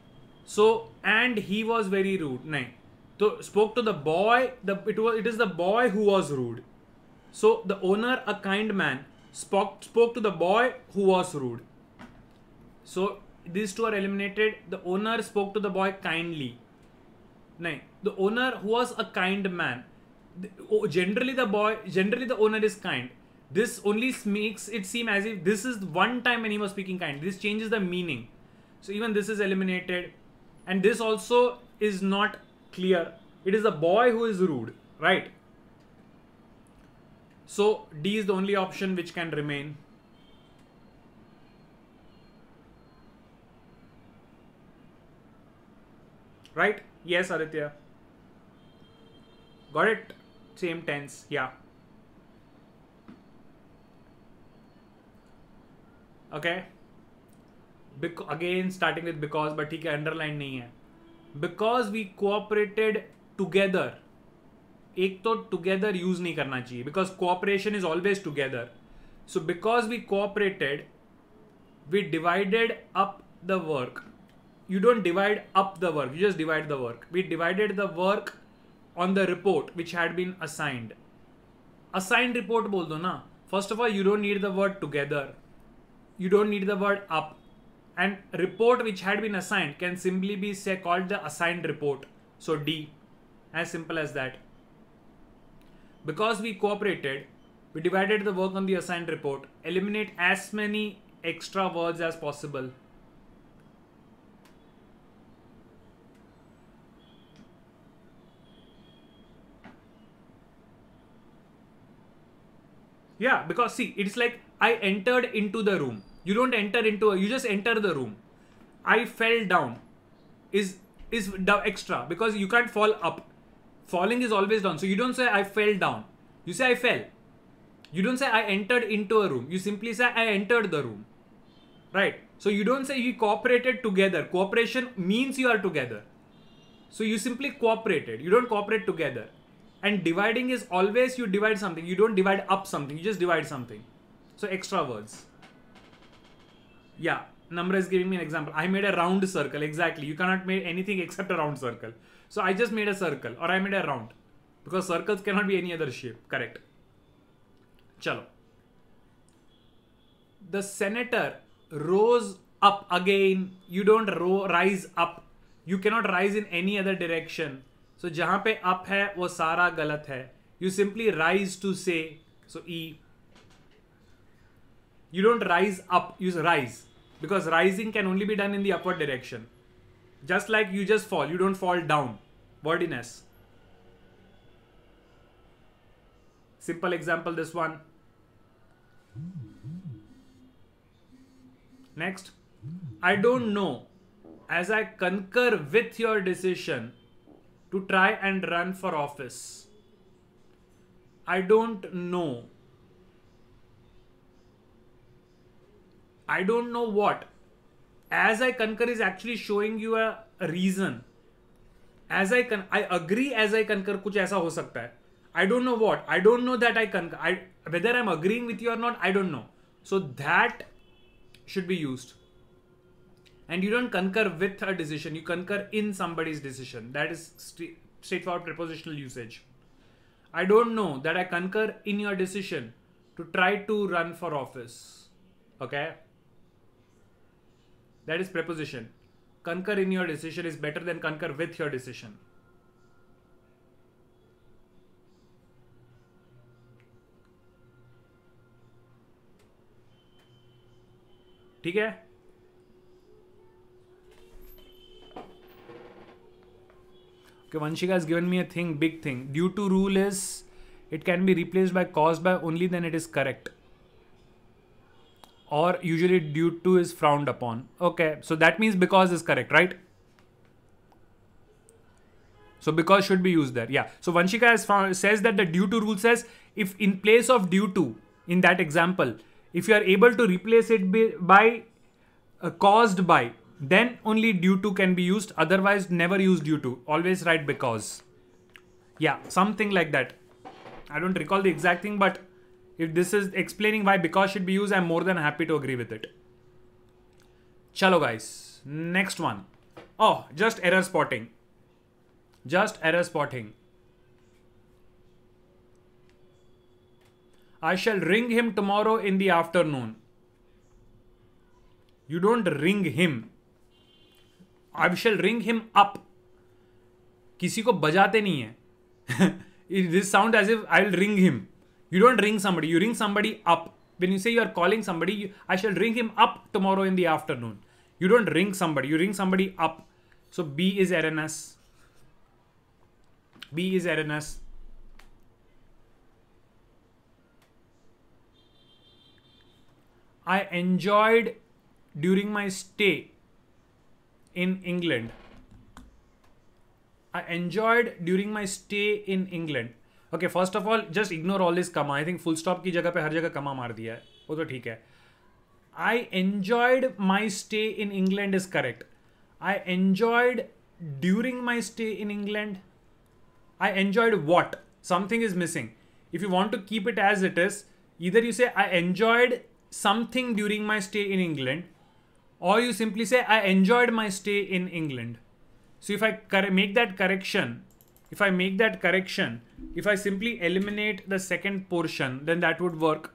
So and he was very rude. Nay, So spoke to the boy. The it was it is the boy who was rude. So the owner, a kind man, spoke spoke to the boy who was rude. So these two are eliminated. The owner spoke to the boy kindly. Nay, The owner who was a kind man Oh, generally the boy generally the owner is kind this only makes it seem as if this is one time when he was speaking kind this changes the meaning so even this is eliminated and this also is not clear it is the boy who is rude right so d is the only option which can remain right yes aditya got it same tense yeah okay Bec- again starting with because but okay underline nahi hai because we cooperated together together एक तो together use नहीं करना चाहिए because cooperation is always together so because we cooperated we divided up the work you don't divide up the work you just divide the work we divided the work on the report which had been assigned assigned report bol do na first of all you don't need the word together you don't need the word up and report which had been assigned can simply be say called the assigned report so d as simple as that because we cooperated we divided the work on the assigned report eliminate as many extra words as possible Yeah, because see, it's like I entered into the room. You don't enter into a, you just enter the room. I fell down is is extra because you can't fall up. Falling is always down. So you don't say I fell down. You say I fell. You don't say I entered into a room. You simply say I entered the room. Right? So you don't say we cooperated together. Cooperation means you are together. So you simply cooperated. You don't cooperate together. And dividing is always you divide something. You don't divide up something. You just divide something. So extra words. Yeah. Number is giving me an example. I made a round circle. Exactly. You cannot make anything except a round circle. So I just made a circle or I made a round. Because circles cannot be any other shape. Correct. Chalo. The senator rose up again. You don't ro- rise up. You cannot rise in any other direction so so, जहां पे up है वो सारा गलत है you simply rise to say so E you don't rise up you rise because rising can only be done in the upper direction just like you just fall you don't fall down बॉडीनेस simple example this one next I don't know as I concur with your decision to try and run for office. I don't know. I don't know what. As I concur is actually showing you a, a reason. As I can, I agree. As I concur, कुछ ऐसा हो सकता है. I don't know what. I don't know that I concur. I whether I'm agreeing with you or not. I don't know. So that should be used and you don't concur with a decision you concur in somebody's decision that is st- straightforward prepositional usage i don't know that i concur in your decision to try to run for office okay that is preposition concur in your decision is better than concur with your decision ठीक है Okay, Vanshika has given me a thing, big thing. Due to rule is it can be replaced by caused by only then it is correct. Or usually due to is frowned upon. Okay, so that means because is correct, right? So because should be used there. Yeah. So Vanshika has says that the due to rule says if in place of due to in that example, if you are able to replace it by, by uh, caused by then only due to can be used otherwise never use due to always write because yeah something like that i don't recall the exact thing but if this is explaining why because should be used i'm more than happy to agree with it chalo guys next one oh just error spotting just error spotting i shall ring him tomorrow in the afternoon you don't ring him I shall ring him up किसी को बजाते नहीं है this sound as if I will ring him you don't ring somebody you ring somebody up when you say you are calling somebody I shall ring him up tomorrow in the afternoon you don't ring somebody you ring somebody up so B is R N S B is R N S I enjoyed during my stay in England. I enjoyed during my stay in England. Okay, first of all, just ignore all this comma. I think full stop ki jagah pe har jagah comma maar diya hai. Wo to theek hai. I enjoyed my stay in England is correct. I enjoyed during my stay in England. I enjoyed what? Something is missing. If you want to keep it as it is, either you say I enjoyed something during my stay in England or you simply say I enjoyed my stay in England. So if I make that correction, if I make that correction, if I simply eliminate the second portion, then that would work.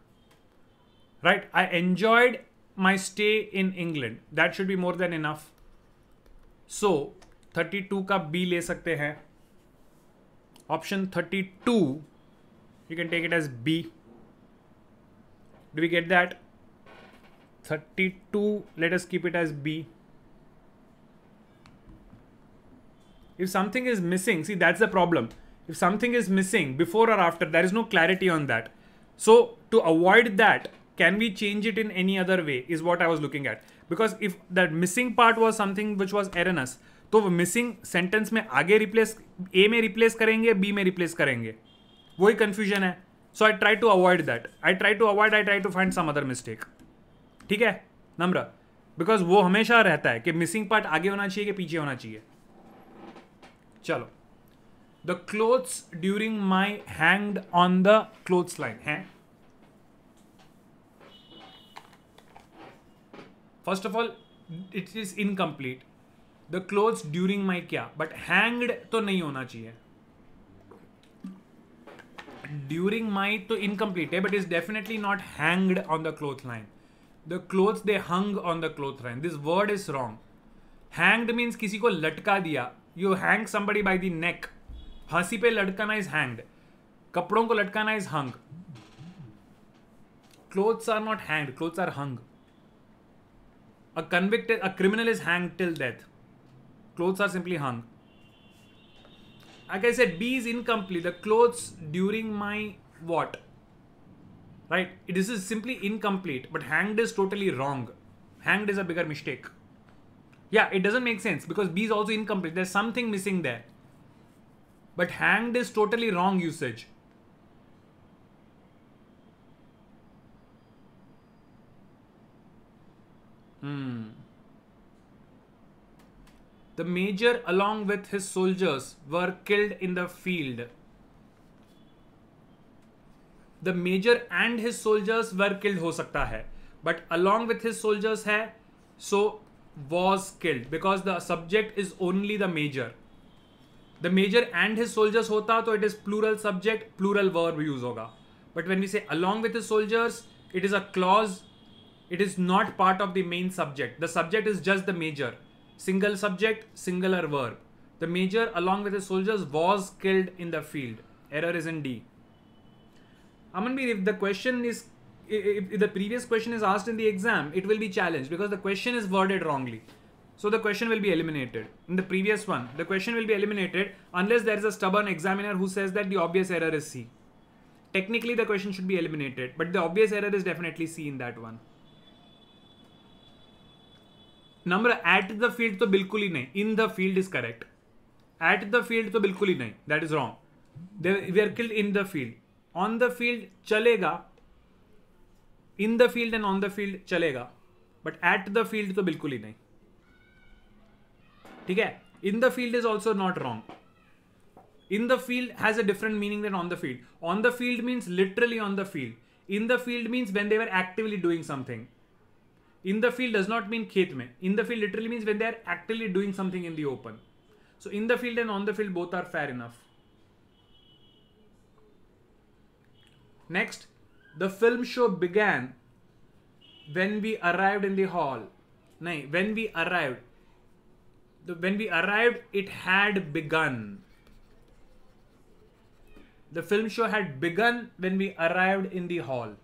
Right? I enjoyed my stay in England. That should be more than enough. So 32 का B ले सकते हैं. Option 32, you can take it as B. Do we get that? 32 let us keep it as b if something is missing see that's the problem if something is missing before or after there is no clarity on that so to avoid that can we change it in any other way is what i was looking at because if that missing part was something which was erroneous तो वो missing sentence में आगे replace ए में replace करेंगे B में replace करेंगे वही confusion है so I try to avoid that I try to avoid I try to find some other mistake ठीक है नम्र बिकॉज वो हमेशा रहता है कि मिसिंग पार्ट आगे होना चाहिए कि पीछे होना चाहिए चलो the clothes during my hanged on the clothes line है first of all it is incomplete the clothes during my क्या बट हैंग्ड तो नहीं होना चाहिए ड्यूरिंग माई तो इनकम्प्लीट है but is definitely not hanged on the cloth line the clothes they hung on the clothesline. This word is wrong. Hanged means किसी को लटका दिया You hang somebody by the neck. हंसी पे लटकाना is hanged. कपड़ों को लटकाना is hung. Clothes are not hanged. Clothes are hung. A convicted, a criminal is hanged till death. Clothes are simply hung. Like I said, B is incomplete. The clothes during my what? right this is simply incomplete but hanged is totally wrong hanged is a bigger mistake yeah it doesn't make sense because b is also incomplete there's something missing there but hanged is totally wrong usage hmm the major along with his soldiers were killed in the field the major and his soldiers were killed हो सकता है but along with his soldiers है so was killed because the subject is only the major the major and his soldiers होता तो it is plural subject plural verb use होगा but when we say along with his soldiers it is a clause it is not part of the main subject the subject is just the major single subject singular verb the major along with his soldiers was killed in the field error is in d Amanbir, if the question is if the previous question is asked in the exam, it will be challenged because the question is worded wrongly. So the question will be eliminated. In the previous one, the question will be eliminated unless there is a stubborn examiner who says that the obvious error is C. Technically, the question should be eliminated, but the obvious error is definitely C in that one. Number at the field so बिल्कुल ही In the field is correct. At the field so बिल्कुल ही That is wrong. They were killed in the field. On the field चलेगा in the field and on the field चलेगा but at the field तो बिल्कुल ही नहीं ठीक है in the field is also not wrong in the field has a different meaning than on the field on the field means literally on the field in the field means when they were actively doing something in the field does not mean khet mein in the field literally means when they are actively doing something in the open so in the field and on the field both are fair enough Next, the film show began when we arrived in the hall. No, when we arrived. The, when we arrived, it had begun. The film show had begun when we arrived in the hall.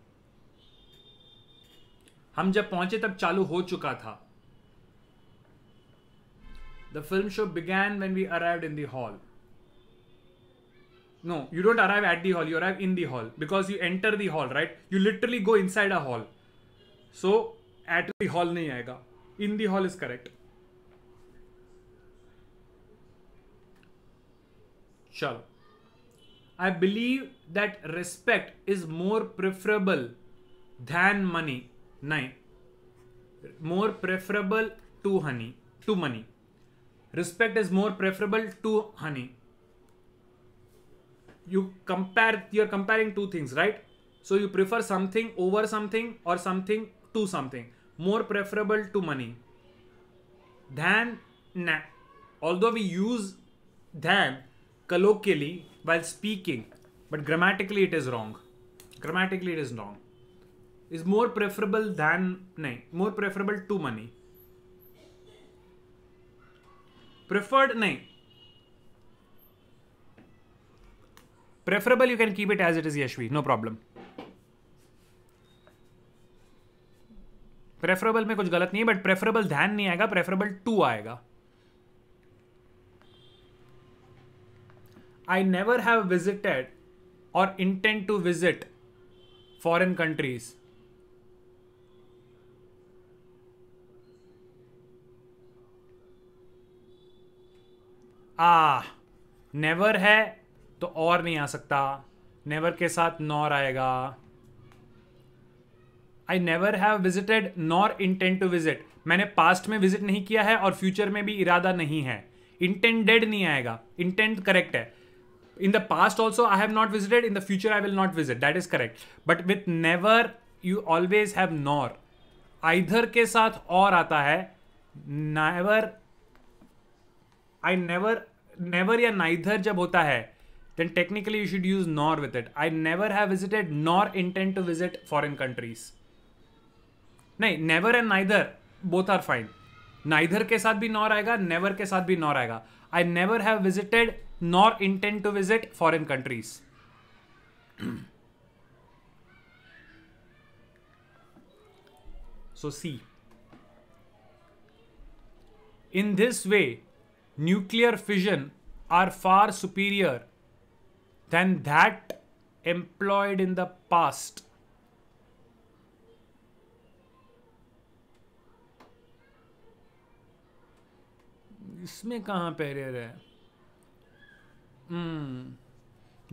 हम जब पहुंचे तब चालू हो चुका था the film show began when we arrived in the hall no, you don't arrive at the hall, you arrive in the hall because you enter the hall, right? You literally go inside a hall. So, at the hall nahi aega. In the hall is correct. Chalo. I believe that respect is more preferable than money. Nine. More preferable to honey. To money. Respect is more preferable to honey you compare you're comparing two things right so you prefer something over something or something to something more preferable to money than na although we use than colloquially while speaking but grammatically it is wrong grammatically it is wrong is more preferable than Nay. more preferable to money preferred Nay. Preferable you can keep it as it is यशवी no problem preferable में कुछ गलत नहीं है but preferable ध्यान नहीं आएगा preferable to आएगा आई नेवर हैव विजिटेड और intent to visit foreign countries आ नेवर है तो और नहीं आ सकता नेवर के साथ नॉर आएगा I never have visited nor intent to visit मैंने पास्ट में विजिट नहीं किया है और फ्यूचर में भी इरादा नहीं है इंटेंडेड नहीं आएगा इंटेंट करेक्ट है in the past also I have not visited in the future I will not visit that is correct but with never you always have nor either के साथ और आता है नेवर आई नेवर नेवर या नाइधर जब होता है then technically you should use nor with it. I never have visited nor intend to visit foreign countries. No, never and neither, both are fine. Neither ke साथ bhi nor आएगा never ke साथ bhi nor आएगा I never have visited nor intend to visit foreign countries. so see in this way nuclear fission are far superior than that employed in the past. इसमें कहाँ पैरियर है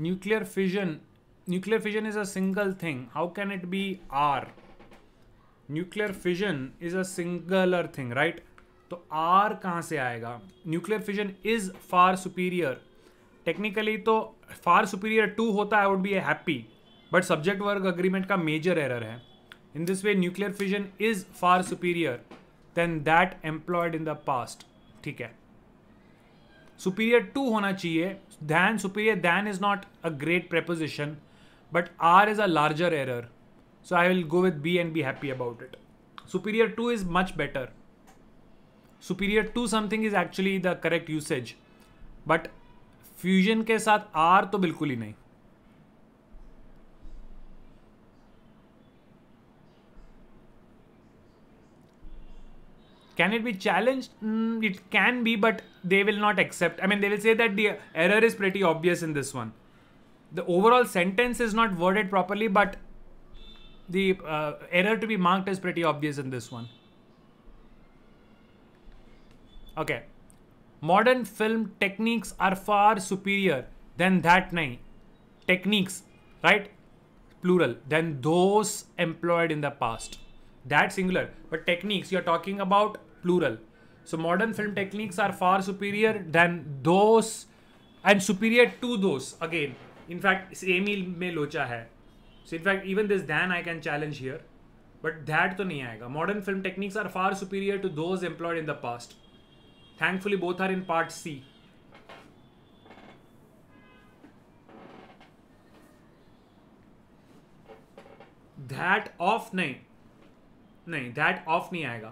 nuclear fission nuclear fission is a single thing how can it be R nuclear fission is a singular thing right तो R कहाँ से आएगा nuclear fission is far superior technically तो far superior to होता I would be a happy but subject verb agreement का major error है in this way nuclear fission is far superior then that employed in the past ठीक है superior to होना चाहिए than superior than is not a great preposition but R is a larger error so I will go with B and be happy about it superior to is much better superior to something is actually the correct usage but fusion के साथ R तो बिल्कुल ही नहीं can it be challenge it can be but they will not accept I mean they will say that the error is pretty obvious in this one the overall sentence is not worded properly but the error to be marked is pretty obvious in this one okay modern film techniques are far superior than that nine techniques right plural than those employed in the past that singular but techniques you're talking about plural so modern film techniques are far superior than those and superior to those again in fact sameil ही में लोचा so in fact even this Dan I can challenge here but that to नहीं modern film techniques are far superior to those employed in the past Thankfully, both are in part C. That off नहीं नहीं that off नहीं aega.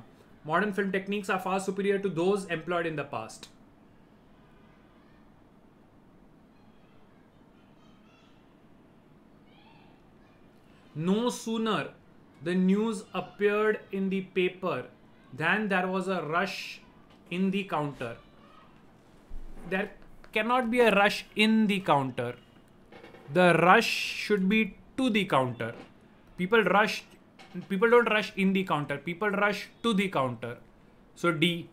modern film techniques are far superior to those employed in the past. No sooner the news appeared in the paper than there was a rush in the counter. There cannot be a rush in the counter. The rush should be to the counter. People rush, people don't rush in the counter, people rush to the counter. So D.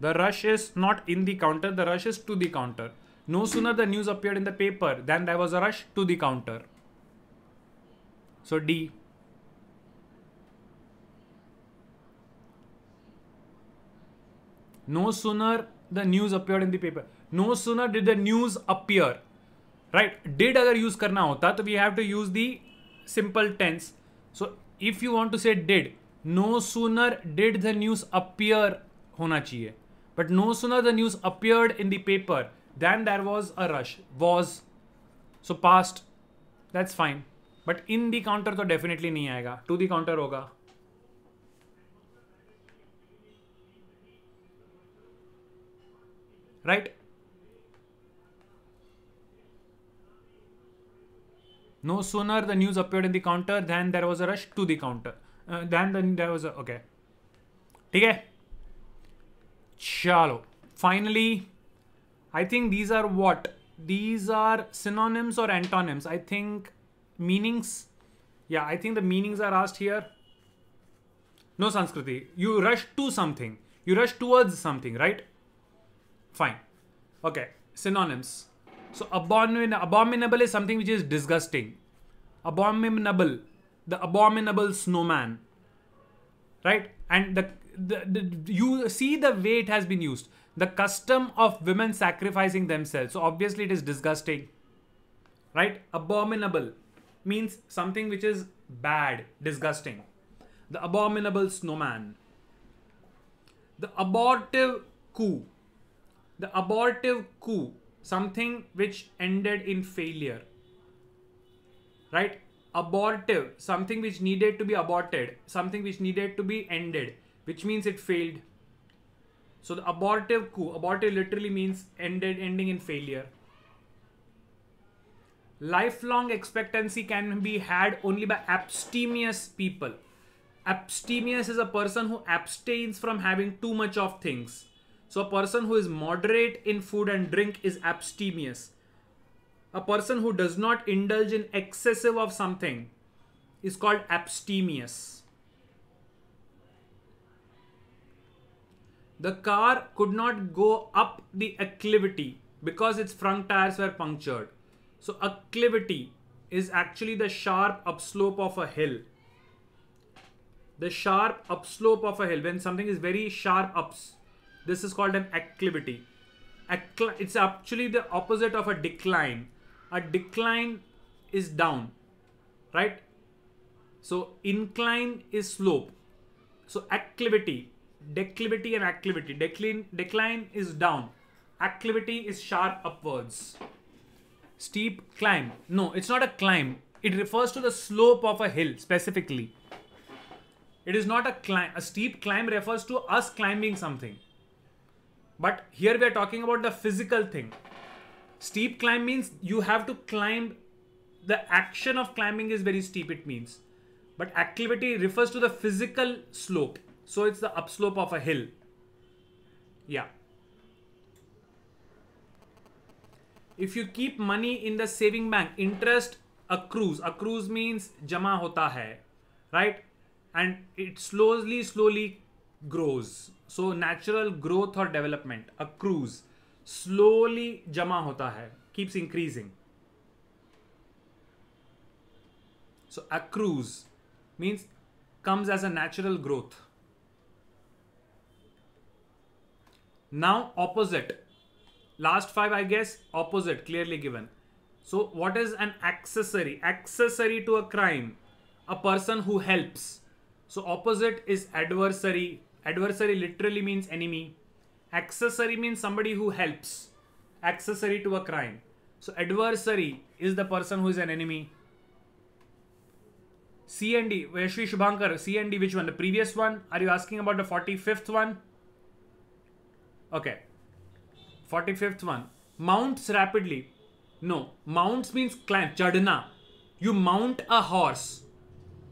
The rush is not in the counter, the rush is to the counter. No sooner the news appeared in the paper than there was a rush to the counter. So D. No sooner the news appeared in the paper. No sooner did the news appear. Right? Did agar use karna hota to we have to use the simple tense. So if you want to say did, no sooner did the news appear hona chahiye But no sooner the news appeared in the paper than there was a rush. Was. So past. That's fine. But in the counter तो definitely नहीं आएगा to the counter होगा right? No sooner the news appeared in the counter than there was a rush to the counter. Uh, than then there was a okay. ठीक है चलो finally I think these are what these are synonyms और antonyms I think meanings या I think the meanings are आस्ट here no संस्कृति you rush to something you rush towards something right Fine. Okay. Synonyms. So abomin abominable is something which is disgusting. Abominable. The abominable snowman. Right? And the, the, the you see the way it has been used. The custom of women sacrificing themselves. So obviously it is disgusting. Right? Abominable means something which is bad, disgusting. The abominable snowman. The abortive coup the abortive coup, something which ended in failure, right? Abortive, something which needed to be aborted, something which needed to be ended, which means it failed. So the abortive coup, abortive literally means ended, ending in failure. Lifelong expectancy can be had only by abstemious people. Abstemious is a person who abstains from having too much of things so a person who is moderate in food and drink is abstemious. A person who does not indulge in excessive of something is called abstemious. The car could not go up the acclivity because its front tires were punctured. So acclivity is actually the sharp upslope of a hill. The sharp upslope of a hill when something is very sharp ups this is called an acclivity. Accl it's actually the opposite of a decline. A decline is down, right? So incline is slope. So acclivity, declivity and acclivity. Decline, decline is down. Acclivity is sharp upwards. Steep climb. No, it's not a climb. It refers to the slope of a hill specifically. It is not a climb. A steep climb refers to us climbing something. But here we are talking about the physical thing. Steep climb means you have to climb. The action of climbing is very steep, it means. But activity refers to the physical slope. So it's the upslope of a hill. Yeah. If you keep money in the saving bank, interest accrues. Accrues means jama hota hai, right? And it slowly, slowly grows so natural growth or development accrues slowly jama hota hai keeps increasing so accrues means comes as a natural growth now opposite last five i guess opposite clearly given so what is an accessory accessory to a crime a person who helps so opposite is adversary Adversary literally means enemy. Accessory means somebody who helps. Accessory to a crime. So adversary is the person who is an enemy. C and D, Vaishvi Shubhankar, C and D, which one? The previous one? Are you asking about the 45th one? Okay. 45th one. Mounts rapidly. No, mounts means climb, chadna. You mount a horse,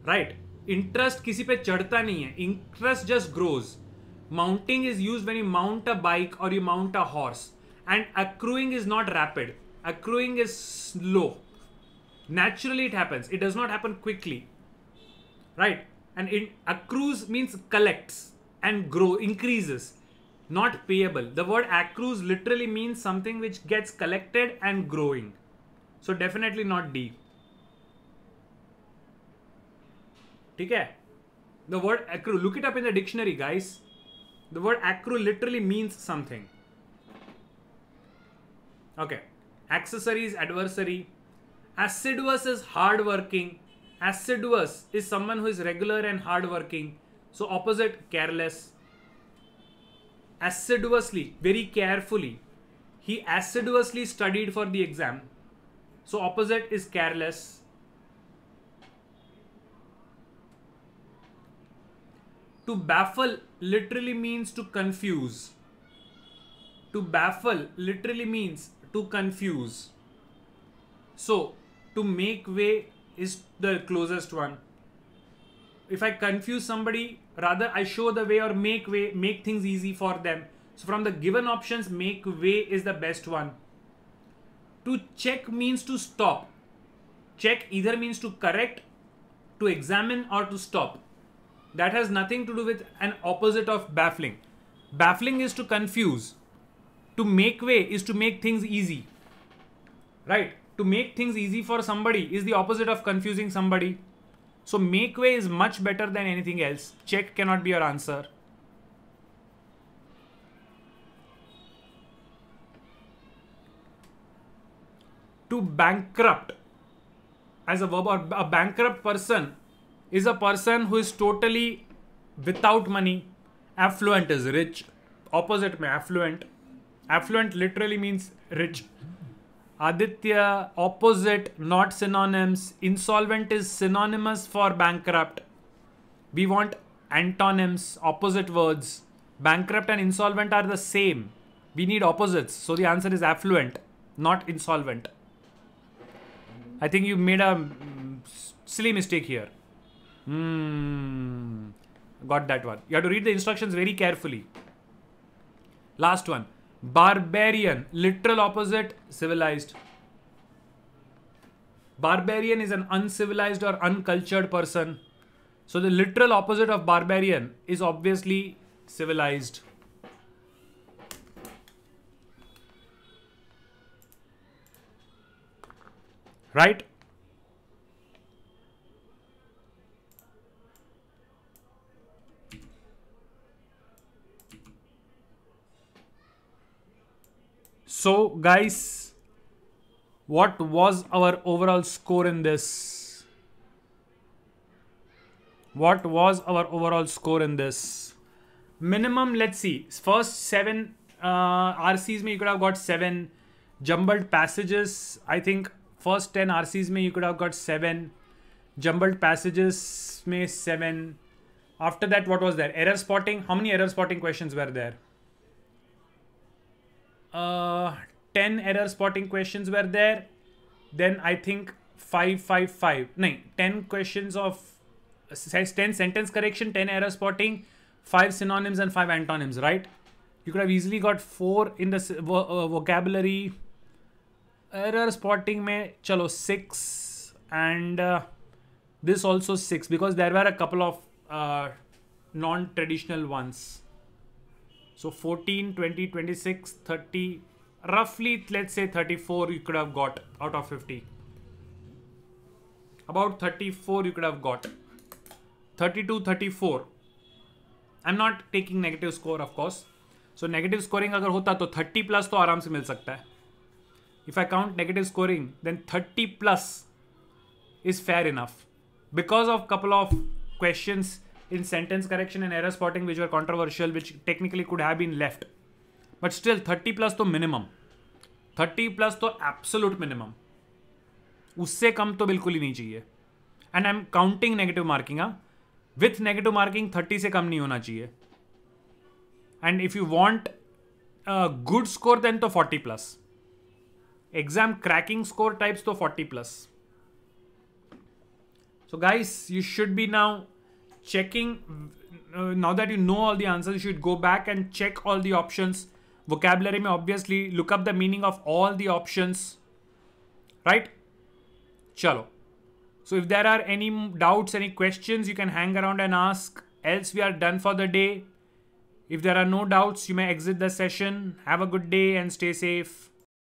right? Interest, किसी पे चढ़ता नहीं है interest just grows mounting is use when you mount a bike और you mount a horse and accruing is not rapid accruing is slow naturally it happens it does not happen quickly right and accrues means collects and grow increases not payable the word accrues literally means something which gets collected and growing so definitely not d ठीक है the word acro look it up in the dictionary guys the word acro literally means something okay accessories adversary assiduous is hardworking assiduous is someone who is regular and hardworking so opposite careless assiduously very carefully he assiduously studied for the exam so opposite is careless To baffle literally means to confuse. To baffle literally means to confuse. So, to make way is the closest one. If I confuse somebody, rather I show the way or make way, make things easy for them. So, from the given options, make way is the best one. To check means to stop. Check either means to correct, to examine, or to stop. That has nothing to do with an opposite of baffling. Baffling is to confuse. To make way is to make things easy. Right? To make things easy for somebody is the opposite of confusing somebody. So make way is much better than anything else. Check cannot be your answer. To bankrupt as a verb or a bankrupt person is a person who is totally without money. Affluent is rich. Opposite me, affluent. Affluent literally means rich. Aditya, opposite, not synonyms. Insolvent is synonymous for bankrupt. We want antonyms, opposite words. Bankrupt and insolvent are the same. We need opposites. So the answer is affluent, not insolvent. I think you made a silly mistake here. Hmm. Got that one. You have to read the instructions very carefully. Last one. Barbarian. Literal opposite. Civilized. Barbarian is an uncivilized or uncultured person. So the literal opposite of barbarian is obviously civilized. Right? So guys, what was our overall score in this? What was our overall score in this? Minimum, let's see. First seven uh, RCs, me you could have got seven jumbled passages. I think first 10 RCs may you could have got 7 jumbled passages may 7 after that what was there error spotting how many error spotting questions were there uh, 10 error spotting questions were there. Then I think 5, 5, 5. No, 10 questions of, 10 sentence correction, 10 error spotting, 5 synonyms and 5 antonyms, right? You could have easily got 4 in the uh, vocabulary. Error spotting may, chalo, 6 and uh, this also 6 because there were a couple of uh, non-traditional ones. So 14, 20, 26, 30, roughly let's say 34 you could have got out of 50. About 34 you could have got. 32, 34. I'm not taking negative score of course. So negative scoring अगर होता to 30 plus तो आराम से मिल सकता है. If I count negative scoring then 30 plus is fair enough. Because of couple of questions in sentence correction and error spotting which were controversial, which technically could have been left. But still, 30 plus to minimum. 30 plus to absolute minimum. उससे कम तो बिल्कुल ही नहीं चाहिए and I am counting negative marking हाँ with negative marking thirty से कम नहीं होना चाहिए and if you want good score then तो forty plus exam cracking score types तो forty plus so guys you should be now checking uh, now that you know all the answers you should go back and check all the options vocabulary may obviously look up the meaning of all the options right chalo so if there are any doubts any questions you can hang around and ask else we are done for the day if there are no doubts you may exit the session have a good day and stay safe